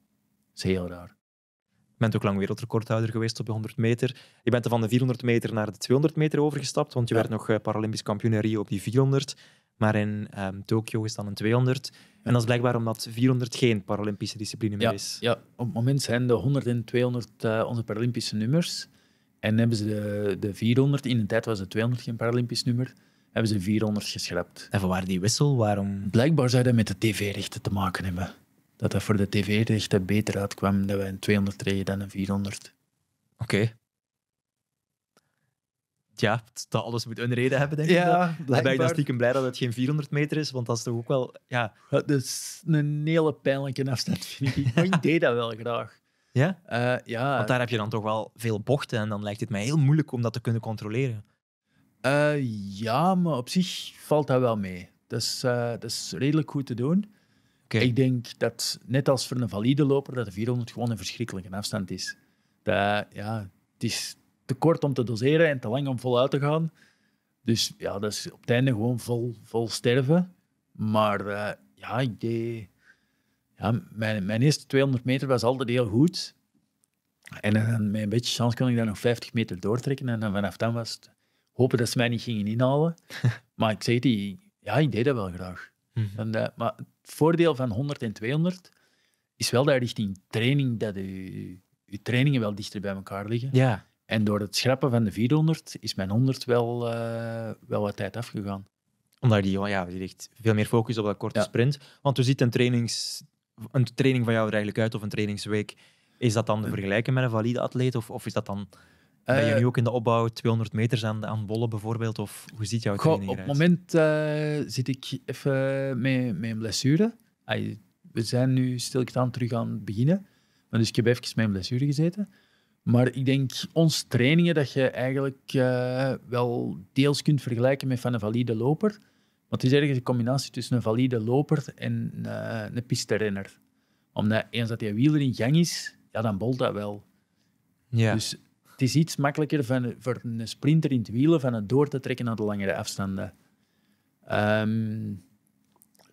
is heel raar. Je bent ook lang wereldrecordhouder geweest op de 100 meter. Je bent er van de 400 meter naar de 200 meter overgestapt, want je werd nog eh, Paralympisch kampioen in Rio op die 400. Maar in um, Tokio is dan een 200. En dat is blijkbaar omdat 400 geen Paralympische discipline meer is. Ja, op het moment zijn de 100 en 200 eh, onze Paralympische nummers. En hebben ze de, de 400, in de tijd was de 200 geen Paralympisch nummer hebben ze 400 geschrapt. En waar die wissel? Waarom? Blijkbaar zou dat met de tv-rechten te maken hebben. Dat dat voor de tv-rechten beter uitkwam dat wij een 200 reden dan een 400. Oké. Okay. Ja, dat alles moet een reden hebben, denk ik. Ja, Dan ben ik dan stiekem blij dat het geen 400 meter is, want dat is toch ook wel... Ja. Dat is een hele pijnlijke afstand, vind ik. deed dat wel graag. Ja? Eh, ja? Want daar heb je dan toch wel veel bochten en dan lijkt het mij heel moeilijk om dat te kunnen controleren. Eh, ja, maar op zich valt dat wel mee. Dat is, eh, dat is redelijk goed te doen. Ik denk dat, net als voor een valide loper, dat de 400 gewoon een verschrikkelijke afstand is. Dat, ja, het is te kort om te doseren en te lang om voluit te gaan. Dus ja, dat is op het einde gewoon vol, vol sterven. Maar eh, ja, Ja, mijn, mijn eerste 200 meter was altijd heel goed. En dan, met een beetje chance kon ik daar nog 50 meter doortrekken. En dan vanaf dan was het hopen dat ze mij niet gingen inhalen. <laughs> maar ik zei die, ja, ik deed dat wel graag. Mhm. en, eh, maar het voordeel van 100 en 200 is wel dat richting training, dat je, trainingen wel dichter bij elkaar liggen. Ja. En door het schrappen van de 400 is mijn 100 wel, eh, wel wat tijd afgegaan. Omdat die, ja, die ligt veel meer focus op dat korte sprint. Want hoe ziet een, trainings, een training van jou er eigenlijk uit, of een trainingsweek? Is dat dan te hm. vergelijken met een valide atleet, of, of is dat dan ben je eh, nu ook in de opbouw 200 meters aan, aan bollen bijvoorbeeld? Of hoe ziet jouw training eruit? Op het moment eh, zit ik even met, met blessure. we zijn nu stilstaan terug aan het beginnen. Maar dus ik heb even mijn blessure gezeten. Maar ik denk, onze trainingen, dat je eigenlijk eh, wel deels kunt vergelijken met van een valide loper. Want het is ergens een combinatie tussen een valide loper en uh, een pisterenner. Omdat eens dat die wieler in gang is, ja, dan bolt dat wel. Ja. Dus het is iets makkelijker van, voor een sprinter in het wielen van het door te trekken naar de langere afstanden. Ehm,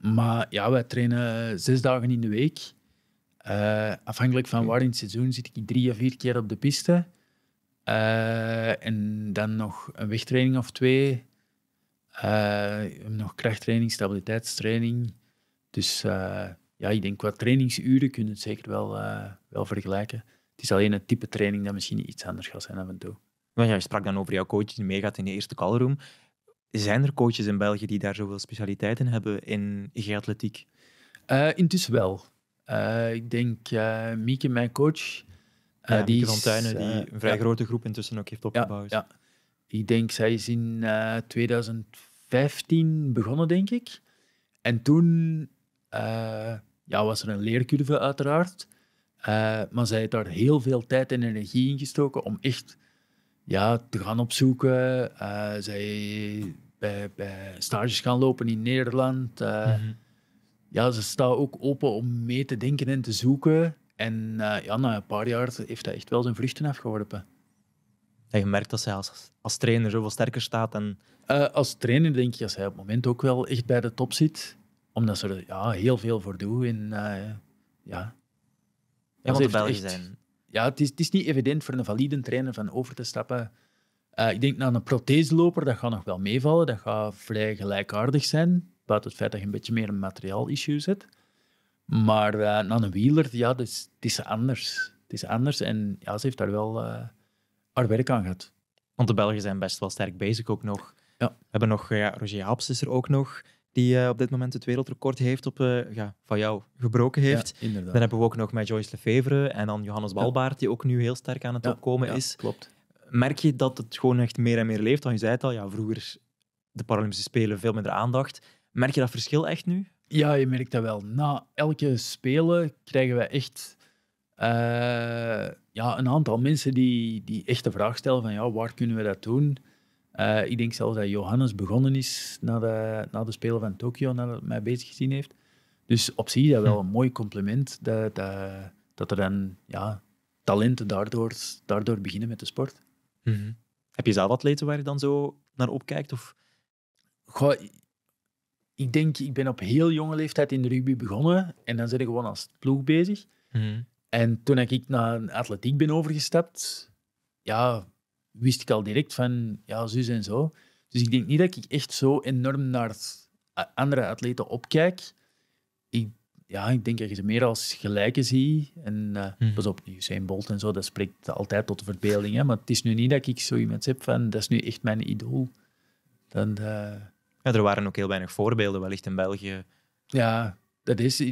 maar ja, wij trainen zes dagen in de week. Eh, afhankelijk van waar in het seizoen zit ik drie of vier keer op de piste. Eh, en dan nog een wegtraining of twee. Eh, nog krachttraining, stabiliteitstraining. Dus ja, ik denk qua trainingsuren kunnen het zeker wel, wel vergelijken is alleen een type training dat misschien iets anders gaat zijn af en toe. Want ja, je sprak dan over jouw coach die meegaat in de eerste callroom. Zijn er coaches in België die daar zoveel specialiteiten hebben in geatletiek? Uh, eh, intussen wel. Eh, ik denk eh, Mieke, mijn coach. Ja, die van Tuinen, die een vrij grote groep intussen ook heeft opgebouwd. Ja, ik denk, zij is in 2015 begonnen, denk ik. En toen ja, was er een leercurve, uiteraard. Eh, maar zij heeft daar heel veel tijd en energie in gestoken om echt ja, te gaan opzoeken. Eh, zij bij, bij, stages gaan lopen in Nederland. Eh, mhm. Ja, ze staat ook open om mee te denken en te zoeken. En ja, na een paar jaar heeft hij echt wel zijn vruchten afgeworpen. En je merkt dat zij als, als trainer zoveel sterker staat. En... als trainer denk ik dat zij op het moment ook wel echt bij de top zit. Omdat ze er ja, heel veel voor doet. En ja, ja, want de Belgen Ja, het is, niet evident voor een valide trainer van over te stappen. Eh, ik denk naar een protheseloper, dat gaat nog wel meevallen. Dat gaat vrij gelijkaardig zijn. Buiten het feit dat je een beetje meer een materiaal-issue zit. Maar uh, naar een wieler, ja, het is, het is anders. Het is anders en ja, ze heeft daar wel uh, haar werk aan gehad. Want de Belgen zijn best wel sterk bezig ook nog. Ja. We hebben nog, ja, Roger Haps is er ook nog die eh, op dit moment het wereldrecord heeft op, eh, ja, van jou gebroken heeft. dan hebben we ook nog met Joyce Lefevre en dan Johannes Walbaard, die ook nu heel sterk aan het opkomen is. Klopt. Merk je dat het gewoon echt meer en meer leeft? Want je zei het al, ja, vroeger de Paralympische Spelen veel minder aandacht. Merk je dat verschil echt nu? Ja, je merkt dat wel. Na elke Spelen krijgen we echt eh, ja, een aantal mensen die, die echt de vraag stellen van ja, waar kunnen we dat doen? Eh, ik denk zelfs dat Johannes begonnen is na de, na de Spelen van Tokio, nadat hij mij bezig gezien heeft. Dus op zich is dat wel hm. een mooi compliment dat, dat, dat er dan ja, talenten daardoor, daardoor beginnen met de sport. Mhm. Heb je zelf atleten waar je dan zo naar opkijkt? Of? ik denk, ik ben op heel jonge leeftijd in de rugby begonnen en dan zit ik gewoon als ploeg bezig. Mhm. En toen ik naar atletiek ben overgestapt, ja, wist ik al direct van, ja, zus en zo. Dus ik denk niet dat ik echt zo enorm naar andere atleten opkijk. Ik, ja, ik denk dat je ze meer als gelijke zie En uh, pas op, Usain Bolt en zo, dat spreekt altijd tot de verbeelding. Hè? Maar het is nu niet dat ik zo iemand heb van, dat is nu echt mijn idool. Dan, eh, ja, er waren ook heel weinig voorbeelden wellicht in België. Ja, dat is...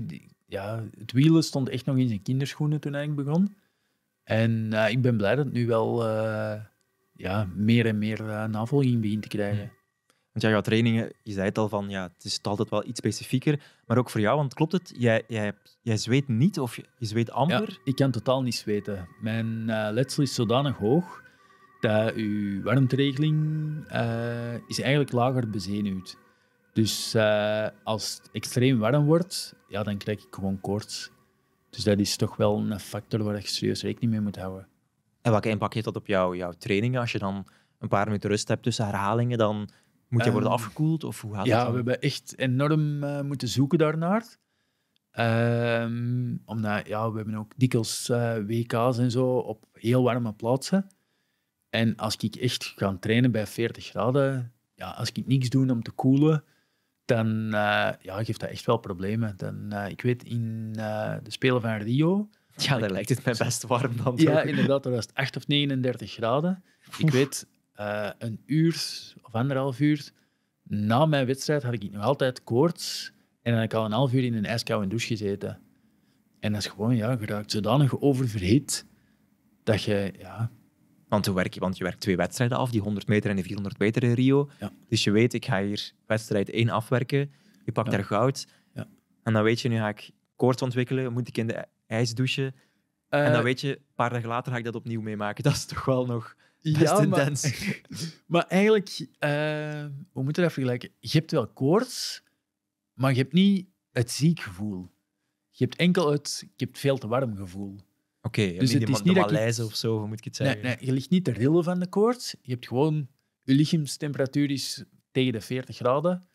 Ja, het wielen stond echt nog in zijn kinderschoenen toen ik begon. En eh, ik ben blij dat het nu wel ja, meer en meer eh, navolging begint te krijgen. Want jij jouw trainingen, je zei het al van, ja, het is altijd wel iets specifieker. Maar ook voor jou, want klopt het, jij, jij, jij zweet niet of je, je zweet amper? Ja, ik kan totaal niet zweten. Mijn eh, letsel is zodanig hoog dat uw warmteregeling eh, is eigenlijk lager bezenuwd. Dus als het extreem warm wordt, ja, dan krijg ik gewoon koorts. Dus dat is toch wel een factor waar je serieus rekening mee moet houden. En welke impact heeft dat op jou, jouw trainingen? Als je dan een paar minuten rust hebt tussen herhalingen, dan moet je worden ehm, afgekoeld? Of hoe gaat ja, we hebben echt enorm eh, moeten zoeken daarnaar. Ehm, omdat ja, we hebben ook dikwijls eh, WK's en zo op heel warme plaatsen. En als ik echt ga trainen bij 40 graden, ja, als ik niks doe om te koelen, dan eh, ja, geeft dat echt wel problemen. Dan, ik weet, in de Spelen van Rio ja, daar lijkt het mij best warm dan. Ja, inderdaad, dat was het 8 of 39 graden. Ik weet, eh, een uur of anderhalf uur na mijn wedstrijd had ik nog altijd koorts. En dan had ik al een half uur in een ijskoude douche gezeten. En dat is gewoon, ja, je raakt zodanig oververhit dat je, ja... Want, je werkt, want je werkt twee wedstrijden af, die 100 meter en de 400 meter in Rio. Dus je weet, ik ga hier wedstrijd 1 afwerken. Je pakt ja. daar goud. Ja. En dan weet je, nu ga ik koorts ontwikkelen. Moet ik in de ijsdouchen en dan eh, weet je, een paar dagen later ga ik dat opnieuw meemaken. <laughs> Dat is toch wel nog best ja, intens. Maar, <laughs> maar eigenlijk, we eh, moeten dat vergelijken. Je hebt wel koorts, maar je hebt niet het ziek gevoel. Je hebt enkel het, je hebt veel te warm gevoel. Oké, okay, dus het is niet malaise je... of zo, moet ik het zeggen? Nee, nee, je ligt niet te rillen van de koorts. Je hebt gewoon, je lichaamstemperatuur is tegen de 40 graden.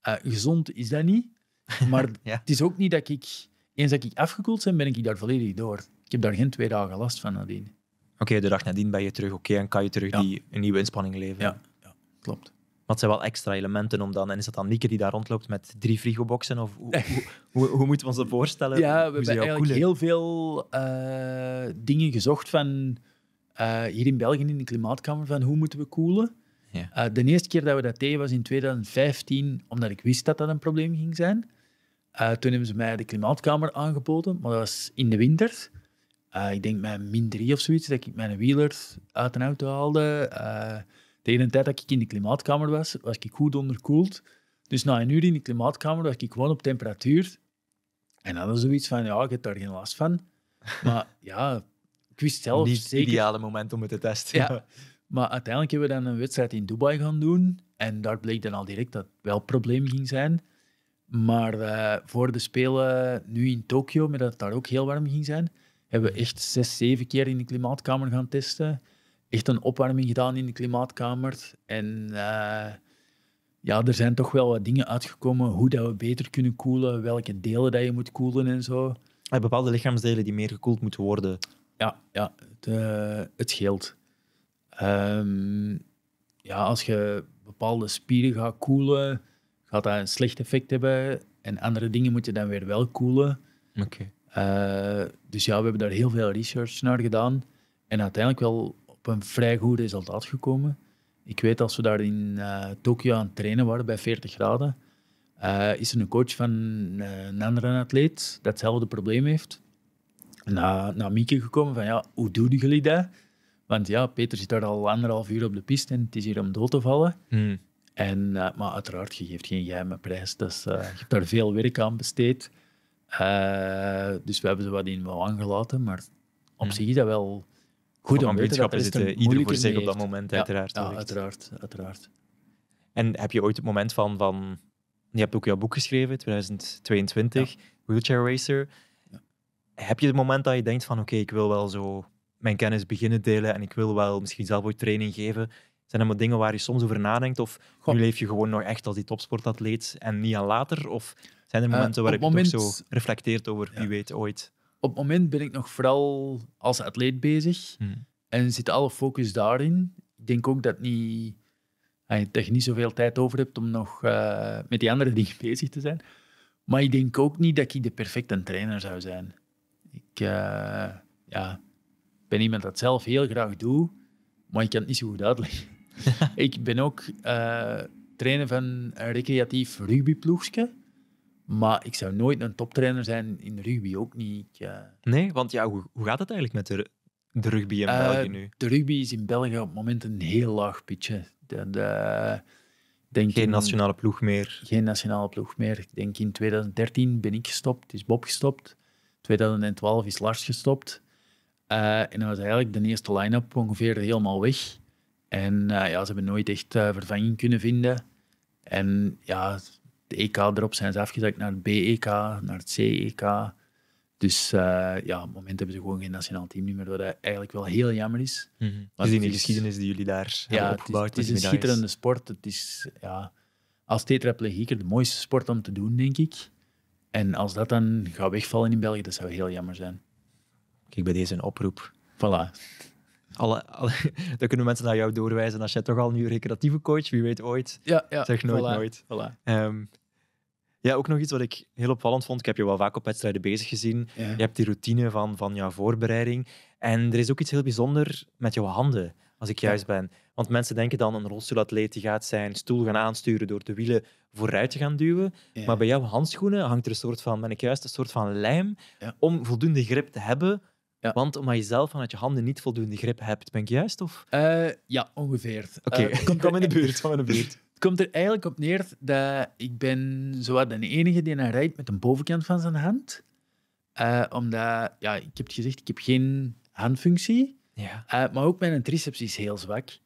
Eh, gezond is dat niet. <laughs> Maar het is ook niet dat ik eens dat ik afgekoeld ben, ben ik daar volledig door. Ik heb daar geen twee dagen last van nadien. Oké, de dag nadien ben je terug oké en kan je terug die, een nieuwe inspanning leveren. Ja, ja klopt. Wat zijn wel extra elementen om dan? En is dat dan Nieke die daar rondloopt met drie frigoboxen? Of <laughs> hoe, hoe, hoe, moeten we ons dat voorstellen? Ja, we hebben eigenlijk heel veel eh, dingen gezocht van eh, hier in België in de klimaatkamer van hoe moeten we koelen. Ja. Eh, de eerste keer dat we dat deden was in 2015, omdat ik wist dat dat een probleem ging zijn. Eh, toen hebben ze mij de klimaatkamer aangeboden, maar dat was in de winter. Eh, ik denk met min 3 of zoiets, dat ik mijn wielers uit een auto haalde. Uh, eh, tegen tijd dat ik in de klimaatkamer was, was ik goed onderkoeld. Dus na een uur in de klimaatkamer was ik gewoon op temperatuur. En dan was zoiets van, ja, ik heb daar geen last van. <laughs> Maar ja, ik wist zelf Niet zeker... het ideale moment om het te testen. Ja. Maar uiteindelijk hebben we dan een wedstrijd in Dubai gaan doen. En daar bleek dan al direct dat het wel een probleem ging zijn. Maar eh, voor de Spelen nu in Tokio, met dat het daar ook heel warm ging zijn, hebben we echt zes, zeven keer in de klimaatkamer gaan testen. Echt een opwarming gedaan in de klimaatkamer. En eh, ja, er zijn toch wel wat dingen uitgekomen. Hoe dat we beter kunnen koelen, welke delen dat je moet koelen en zo. Ah, bepaalde lichaamsdelen die meer gekoeld moeten worden. Ja, ja het, uh, het scheelt. Ehm, ja, als je bepaalde spieren gaat koelen gaat dat een slecht effect hebben. En andere dingen moet je dan weer wel koelen. Eh, dus ja, we hebben daar heel veel research naar gedaan. En uiteindelijk wel op een vrij goed resultaat gekomen. Ik weet als we daar in uh, Tokio aan het trainen waren bij 40 graden, eh, is er een coach van een andere atleet dat hetzelfde probleem heeft. Na, naar Mieke gekomen van ja, hoe doen jullie dat? Want ja, Peter zit daar al anderhalf uur op de piste en het is hier om dood te vallen. Hmm. En, eh, maar uiteraard, je geeft geen geheime prijs. Dus, je hebt daar veel werk aan besteed. Eh, dus we hebben ze wat in wang gelaten. Maar op hmm. zich is dat wel goed om te weten. ieder voor zich op dat moment, uiteraard. uiteraard, uiteraard. En heb je ooit het moment van, van... Je hebt ook jouw boek geschreven, 2022, Wheelchair Racer. Heb je het moment dat je denkt van, oké, ik wil wel zo mijn kennis beginnen delen en ik wil wel misschien zelf ooit training geven. Zijn er maar dingen waar je soms over nadenkt? Of nu leef je gewoon nog echt als die topsportatleet en niet aan later? Of zijn er eh, momenten waar ik je toch zo reflecteert over wie weet ooit? Op het moment ben ik nog vooral als atleet bezig. Hmm. En zit alle focus daarin. Ik denk ook dat, niet, eh, dat je niet zoveel tijd over hebt om nog eh, met die andere <laughs> dingen bezig te zijn. Maar ik denk ook niet dat ik de perfecte trainer zou zijn. Ik ja, ben iemand dat zelf heel graag doe, maar ik kan het niet zo goed uitleggen. <laughs> ik ben ook eh, trainer van een recreatief rugbyploegje. Maar ik zou nooit een toptrainer zijn in rugby, ook niet. Nee, want ja, hoe, gaat het eigenlijk met de, de rugby in België eh, nu? De rugby is in België op het moment een heel laag pitje. De, denk geen nationale ploeg meer. Geen nationale ploeg meer. Ik denk in 2013 ben ik gestopt, is Bob gestopt. 2012 is Lars gestopt. Eh, en dan was eigenlijk de eerste line-up ongeveer helemaal weg. En eh, ja, ze hebben nooit echt eh, vervanging kunnen vinden. En ja, de EK erop zijn ze afgezakt naar het BEK, naar het CEK. Dus eh, ja, op het moment hebben ze gewoon geen nationaal team meer, wat eigenlijk wel heel jammer is. Mm -hmm. in de geschiedenis die jullie daar ja, hebben opgebouwd. Het is, het is een schitterende sport. Het is ja, als tetraplegieker de mooiste sport om te doen, denk ik. En als dat dan gaat wegvallen in België, dat zou heel jammer zijn. Kijk, bij deze een oproep. Voilà alle, alle, <laughs> dan kunnen mensen naar jou doorwijzen als jij toch al nu recreatieve coach, wie weet ooit. Ja, ja zeg nooit, nooit. Voilà. Ehm, ja, ook nog iets wat ik heel opvallend vond. Ik heb je wel vaak op wedstrijden bezig gezien. Je hebt die routine van, van jouw voorbereiding. En er is ook iets heel bijzonder met jouw handen, als ik juist ben. Want mensen denken dan een rolstoelatleet die gaat zijn stoel gaan aansturen door de wielen vooruit te gaan duwen. Maar bij jouw handschoenen hangt er een soort van, ben ik juist, een soort van lijm om voldoende grip te hebben want omdat je zelf vanuit je handen niet voldoende grip hebt. Ben ik juist? Of? Uh, ja, ongeveer. Oké, eh, okay. kom in de buurt. Kom in de <laughs> buurt. Het komt er eigenlijk op neer dat ik ben zowat de enige die naar rijdt met de bovenkant van zijn hand. Eh, omdat, ja, ik heb het gezegd, ik heb geen handfunctie. Ja. maar ook mijn triceps is heel zwak.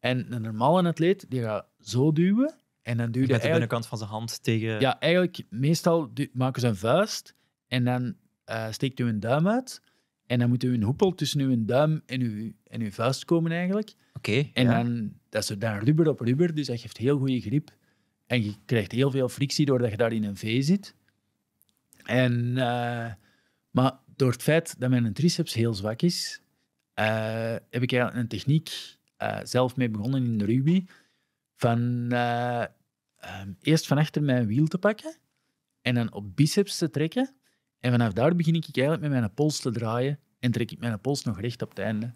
En een normale atleet, die gaat zo duwen. En dan duwt hij de binnenkant van zijn hand tegen... Ja, eigenlijk meestal maken ze een vuist. En dan steekt hij een duim uit. En dan moet u een hoepel tussen uw duim en uw, en uw vuist komen eigenlijk. Oké. en dan, dat is dan rubber op rubber, dus dat geeft heel goede grip. En je krijgt heel veel frictie doordat je daar in een V zit. En, eh, maar door het feit dat mijn triceps heel zwak is, eh, heb ik een techniek eh, zelf mee begonnen in de rugby. Van ehm, eerst van achter mijn wiel te pakken en dan op biceps te trekken en vanaf daar begin ik eigenlijk met mijn pols te draaien en trek ik mijn pols nog recht op het einde.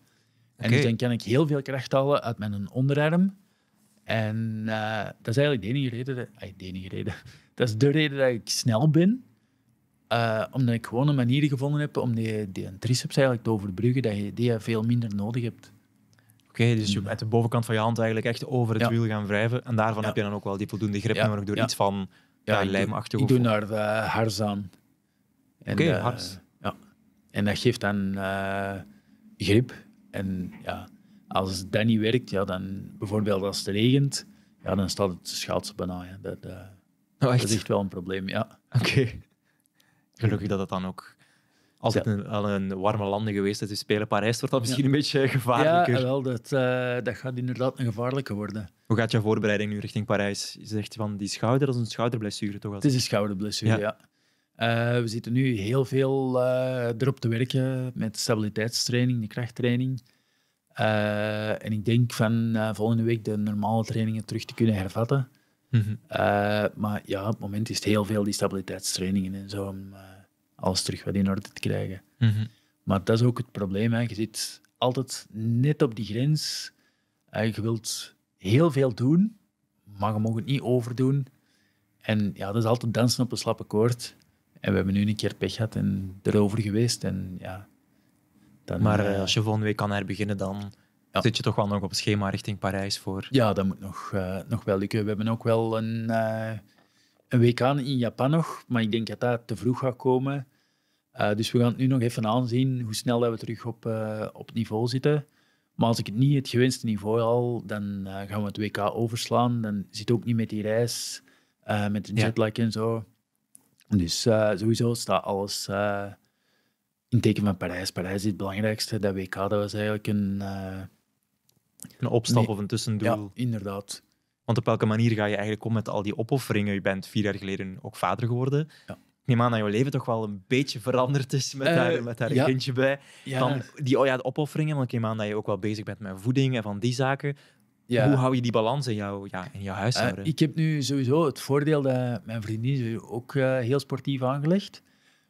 En dus dan kan ik heel veel kracht halen uit mijn onderarm. En eh, dat is eigenlijk de enige reden, dat, ay, de enige reden, <laughs> dat is de reden dat ik snel ben. Eh, omdat ik gewoon een manier gevonden heb om die, die triceps eigenlijk te overbruggen, dat je die veel minder nodig hebt. Oké, dus je mm. met de bovenkant van je hand eigenlijk echt over het wiel gaan wrijven. En daarvan heb je dan ook wel die voldoende grip, maar nog door iets van ja, lijmachtig. Ik doe naar de eh, harzaan. Oké, eh, ja. En dat geeft dan eh, grip. En ja, als dat niet werkt, ja, dan bijvoorbeeld als het regent, ja, dan staat het schaatsen bijna. Dat, eh, oh, dat is echt wel een probleem, ja. Oké. Gelukkig dat het dan ook Als het een, al een warme landen geweest is. Dus spelen Parijs wordt dat misschien een beetje gevaarlijker. Ja, wel, dat, dat gaat inderdaad een gevaarlijke worden. Hoe gaat je voorbereiding nu richting Parijs? Je zegt van die schouder, dat is een schouderblessure toch? al. Het is een schouderblessure, ja. Eh, we zitten nu heel veel eh, erop te werken met stabiliteitstraining, de krachttraining. Eh, en ik denk van volgende week de normale trainingen terug te kunnen hervatten. Mhm. maar ja, op het moment is het heel veel die stabiliteitstrainingen en zo om alles terug wat in orde te krijgen. Mhm. Maar dat is ook het probleem. Hè. Je zit altijd net op die grens. je wilt heel veel doen, maar je mag het niet overdoen. En ja, dat is altijd dansen op een slappe koord. En we hebben nu een keer pech gehad en erover geweest. En, ja, dan, maar eh, eh, als je volgende week kan herbeginnen, dan zit je toch wel nog op het schema richting Parijs voor. Ja, dat moet nog, eh, nog wel lukken. We hebben ook wel een, uh, een WK in Japan nog, maar ik denk dat dat te vroeg gaat komen. dus we gaan het nu nog even aanzien hoe snel dat we terug op, op niveau zitten. Maar als ik het niet het gewenste niveau al, dan gaan we het WK overslaan. Dan zit ook niet met die reis, met een jetlag en zo. Dus eh, sowieso staat alles eh, in teken van Parijs. Parijs is het belangrijkste. Dat WK dat was eigenlijk een... Eh, een opstap of een tussendoel. Ja, inderdaad. Want op welke manier ga je eigenlijk om met al die opofferingen? Je bent vier jaar geleden ook vader geworden. Ja. Ik neem aan dat jouw leven toch wel een beetje veranderd is met haar met haar kindje bij. Van die oh ja, de opofferingen, want ik neem aan dat je ook wel bezig bent met voeding en van die zaken. Hoe hou je die balans in, jou, ja, in jouw huishouden? Eh, ik heb nu sowieso het voordeel dat mijn vriendin is ook eh, heel sportief aangelegd.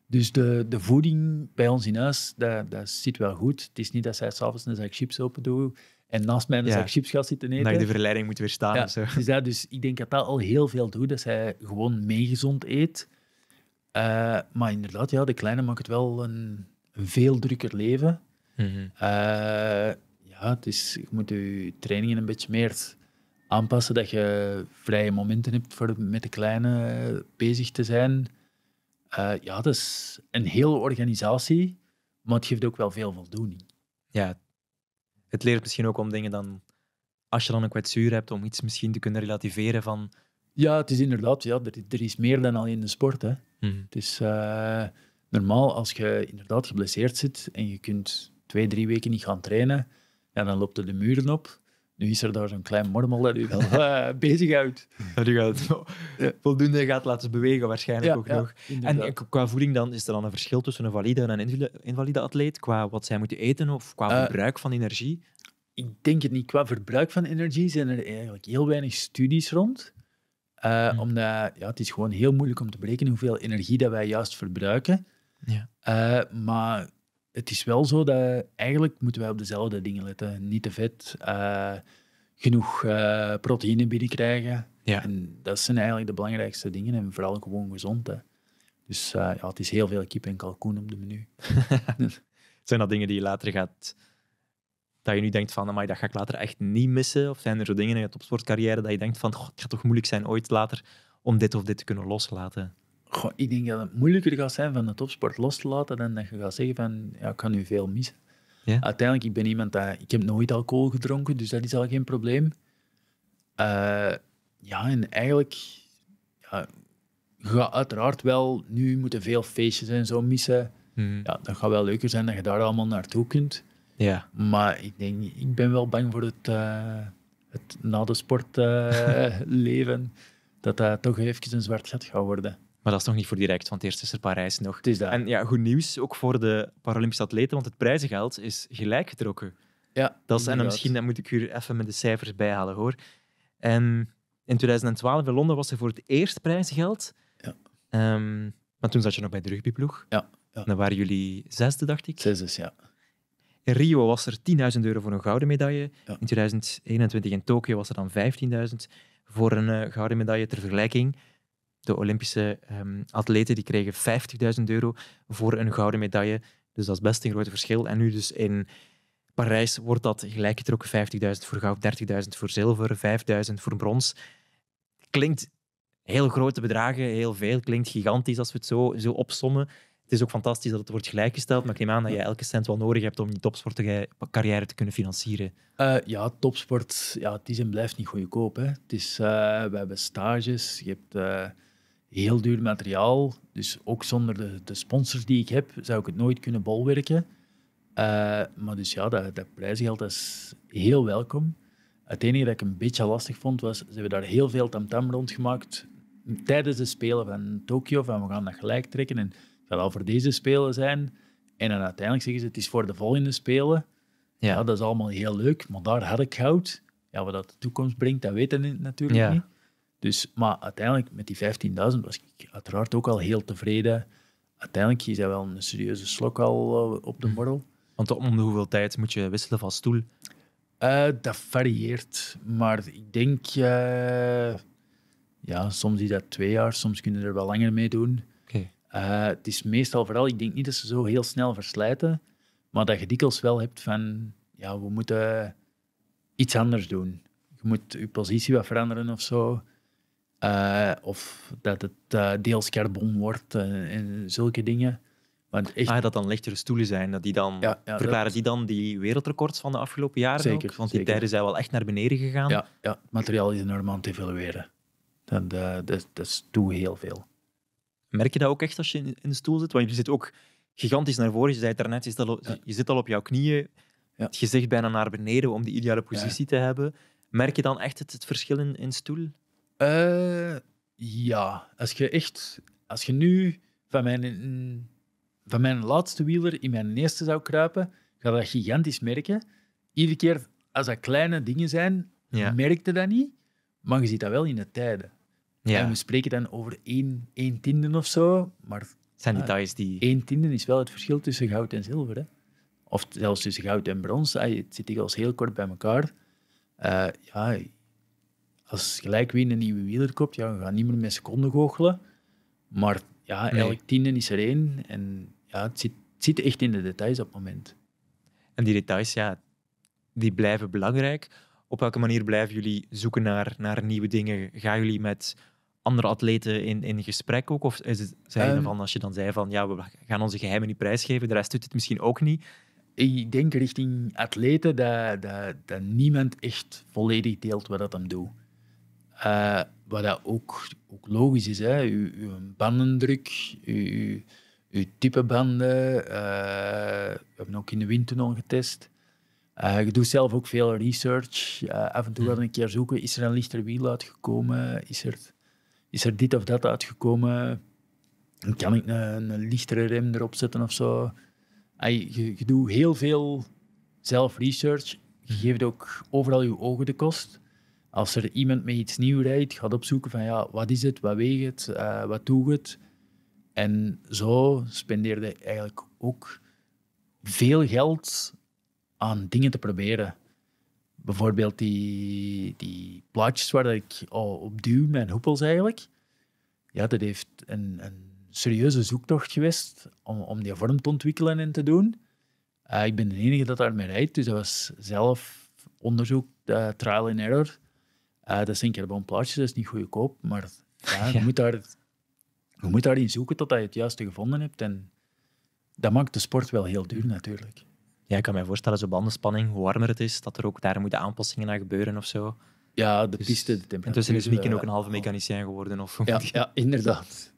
Dus de, de voeding bij ons in huis, dat, dat zit wel goed. Het is niet dat zij s'avonds een zak chips open doet en naast mij een zak chips gaat zitten eten. Dat je de verleiding moet weerstaan. Ja, of zo. Dus, dat, dus ik denk dat dat al heel veel doet, dat zij gewoon meegezond eet. Eh, maar inderdaad, ja, de kleine maakt het wel een, een veel drukker leven. Mm ja, het is, je moet je trainingen een beetje meer aanpassen dat je vrije momenten hebt voor met de kleine eh, bezig te zijn. Uh, ja, dat is een hele organisatie, maar het geeft ook wel veel voldoening. Ja, het leert misschien ook om dingen dan, als je dan een kwetsuur hebt, om iets misschien te kunnen relativeren van... Ja, het is inderdaad, ja, er, is meer dan alleen de sport. Hè. Mhm. Het is eh, normaal als je inderdaad geblesseerd zit en je kunt twee, drie weken niet gaan trainen, ja, dan loopt er de muren op. Nu is er daar zo'n klein mormel dat u wel uh, <laughs> Dat u gaat, <laughs> ja. voldoende gaat laten bewegen waarschijnlijk ook nog. En qua voeding dan, is er dan een verschil tussen een valide en een invalide atleet? Qua wat zij moeten eten of qua uh, verbruik van energie? Ik denk het niet. Qua verbruik van energie zijn er eigenlijk heel weinig studies rond. Uh, Omdat ja, het is gewoon heel moeilijk om te berekenen hoeveel energie dat wij juist verbruiken. Ja. maar het is wel zo dat eigenlijk moeten wij op dezelfde dingen letten. Niet te vet, eh, genoeg uh, proteïne binnenkrijgen. Ja. En dat zijn eigenlijk de belangrijkste dingen. En vooral gewoon gezond. Dus eh, ja, het is heel veel kip en kalkoen op de menu. <laughs> zijn dat dingen die je later gaat... Dat je nu denkt van, amai, dat ga ik later echt niet missen? Of zijn er zo dingen in je topsportcarrière dat je denkt van, het gaat toch moeilijk zijn ooit later om dit of dit te kunnen loslaten? goh, ik denk dat het moeilijker gaat zijn van de topsport los te laten dan dat je gaat zeggen van, ja, ik kan nu veel missen. Ja? Uiteindelijk, ik ben iemand dat... Ik heb nooit alcohol gedronken, dus dat is al geen probleem. Eh, ja, en eigenlijk... Ja, je uiteraard wel nu moeten veel feestjes en zo missen. Mhm. Ja, dat gaat wel leuker zijn dat je daar allemaal naartoe kunt. Ja. Maar ik denk, ik ben wel bang voor het, uh, het na de sport eh, <laughs> leven. Dat dat toch even een zwart gat gaat worden. Maar dat is nog niet voor direct, want eerst is er Parijs nog. En ja, goed nieuws ook voor de Paralympische atleten, want het prijzengeld is gelijk getrokken. Ja, dat is, en misschien dat moet ik u even met de cijfers bijhalen hoor. En ehm, in 2012 in Londen was er voor het eerst prijzengeld. Ja. Um, maar toen zat je nog bij de rugbyploeg. Ja, ja. Dan waren jullie zesde, dacht ik. Zesde, ja. In Rio was er 10.000 euro voor een gouden medaille. In 2021 in Tokio was er dan 15.000 voor een eh, gouden medaille. Ter vergelijking, de Olympische ehm, atleten die kregen 50.000 euro voor een gouden medaille. Dus dat is best een groot verschil. En nu dus in Parijs wordt dat gelijk 50.000 voor goud, 30.000 voor zilver, 5.000 voor brons. Klinkt heel grote bedragen, heel veel. Klinkt gigantisch als we het zo, zo opsommen. Het is ook fantastisch dat het wordt gelijkgesteld, maar ik neem aan dat je elke cent wel nodig hebt om je carrière te kunnen financieren. Eh, ja, topsport ja, het is en blijft niet goedkoop. Hè. Het is, eh, we hebben stages, je hebt... Eh, heel duur materiaal. Dus ook zonder de, de sponsors die ik heb, zou ik het nooit kunnen bolwerken. Uh, maar dus ja, dat, dat prijsgeld is heel welkom. Het enige dat ik een beetje lastig vond was, ze hebben daar heel veel tamtam rondgemaakt tijdens de Spelen van Tokio, van we gaan dat gelijk trekken en het zal al voor deze Spelen zijn. En dan uiteindelijk zeggen ze, het is voor de volgende Spelen. Ja, dat is allemaal heel leuk, maar daar had ik goud. Ja, wat dat de toekomst brengt, dat weten we natuurlijk niet. Dus, maar uiteindelijk, met die 15.000 was ik uiteraard ook al heel tevreden. Uiteindelijk is dat wel een serieuze slok al eh, op de mm. borrel. Want om hoeveel tijd moet je wisselen van stoel? Eh, dat varieert, maar ik denk, eh, ja, soms is dat twee jaar, soms kunnen er wel langer mee doen. het is meestal vooral, ik denk niet dat ze zo heel snel verslijten, maar dat je dikwijls wel hebt van, ja, we moeten iets anders doen. Je moet je positie wat veranderen of zo. Eh, of dat het eh, deels carbon wordt eh, en zulke dingen. Want echt... Ah, dat dan lichtere stoelen zijn. Dat die dan, verklaren die dan die wereldrecords van de afgelopen jaren zeker, ook? Want die tijden zijn wel echt naar beneden gegaan. Ja, ja het materiaal is enorm aan het evalueren. Dat, dat, dat doe heel veel. Merk je dat ook echt als je in, de stoel zit? Want je zit ook gigantisch naar voren. Je zei het daarnet, je zit al, je zit al op jouw knieën. Het gezicht bijna naar beneden om die ideale positie te hebben. Merk je dan echt het, verschil in, in stoel? Eh, ja, als je echt, als je nu van mijn, van mijn laatste wieler in mijn eerste zou kruipen, ga dat gigantisch merken. Iedere keer als dat kleine dingen zijn, merkte dat niet, maar je ziet dat wel in de tijden. Ja. En we spreken dan over één, één tiende of zo, maar. Het die. Eh, tiende is wel het verschil tussen goud en zilver. Hè? Of zelfs tussen goud en brons. Het zit als heel kort bij elkaar. Eh, ja, als gelijk wie een nieuwe wieler koopt, ja, we gaan niet meer met seconden goochelen. Maar ja, nee. elk tiende is er één. En ja, het zit, zit echt in de details op het moment. En die details, ja, die blijven belangrijk. Op welke manier blijven jullie zoeken naar, naar nieuwe dingen? Gaan jullie met andere atleten in, in gesprek ook? Of is het, zijn um, van, als je dan zei van ja, we gaan onze geheimen niet prijsgeven, de rest doet het misschien ook niet? Ik denk richting atleten dat, dat, dat niemand echt volledig deelt wat dat hem doet. Eh, wat dat ook, logisch is, hè. Uw, bandendruk, je uw type banden. Eh, we hebben ook in de windtunnel getest. Eh, je doet zelf ook veel research. af en toe wel een keer zoeken, is er een lichter wiel uitgekomen? Is er, is er dit of dat uitgekomen? Kan ik een, lichtere rem erop zetten of zo? je doet heel veel zelf research. Je geeft ook overal je ogen de kost als er iemand met iets nieuws rijdt, gaat opzoeken van ja, wat is het, wat weegt het, eh, wat doet het. En zo spendeerde eigenlijk ook veel geld aan dingen te proberen. Bijvoorbeeld die, die plaatjes waar ik op duw, mijn hoepels eigenlijk. Ja, dat heeft een, een serieuze zoektocht geweest om, om die vorm te ontwikkelen en te doen. Eh, ik ben de enige dat daarmee rijdt, dus dat was zelf onderzoek, eh, trial and error. Uh, dat is een keer een plaatje, dat is niet goedkoop, maar <laughs> ja, je, Moet daar, je moet daarin zoeken totdat je het juiste gevonden hebt. En dat maakt de sport wel heel duur natuurlijk. Ja, ik kan me voorstellen, zo bandenspanning, hoe warmer het is, dat er ook daar moeten aanpassingen aan gebeuren of zo. Ja, de dus piste, de temperatuur. Intussen is Mieke eh, ook een halve mechanicien geworden. Of ja, ja, inderdaad.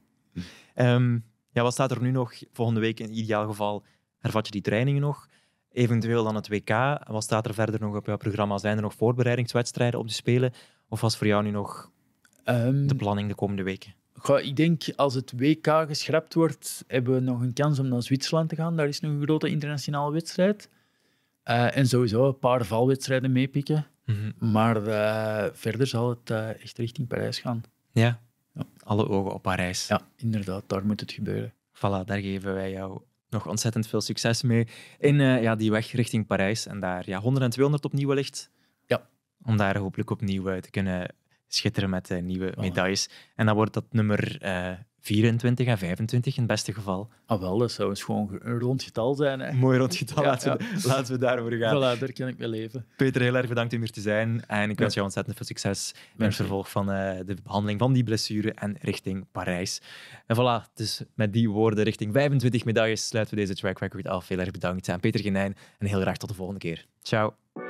Ehm, ja, wat staat er nu nog? Volgende week in ideaal geval hervat je die trainingen nog. Eventueel dan het WK. Wat staat er verder nog op jouw programma? Zijn er nog voorbereidingswedstrijden op de Spelen? Of was voor jou nu nog ehm, de planning de komende weken? ik denk als het WK geschrapt wordt, hebben we nog een kans om naar Zwitserland te gaan. Daar is nog een grote internationale wedstrijd. Eh, en sowieso een paar valwedstrijden meepikken. Mhm. Maar eh, verder zal het eh, echt richting Parijs gaan. Ja. ja. alle ogen op Parijs. Ja, inderdaad, daar moet het gebeuren. Voilà, daar geven wij jou nog ontzettend veel succes mee in ja, die weg richting Parijs. En daar ja, 100 en 200 opnieuw wellicht om daar hopelijk opnieuw eh, te kunnen schitteren met eh, nieuwe medailles. En dan wordt dat nummer 24 eh, en 25 in het beste geval. Ah wel, dat zou eens gewoon een rond getal zijn. Hè? Mooi rond getal, <laughs> laten, We, <laughs> laten, We, daarvoor gaan. Voilà, daar kan ik mee leven. Peter, heel erg bedankt om hier te zijn. En ik wens jou ontzettend veel succes in het vervolg van de behandeling van die blessure en richting Parijs. En voilà, dus met die woorden richting 25 medailles sluiten we deze track record af. Heel erg bedankt aan Peter Genijn en heel graag tot de volgende keer. Ciao.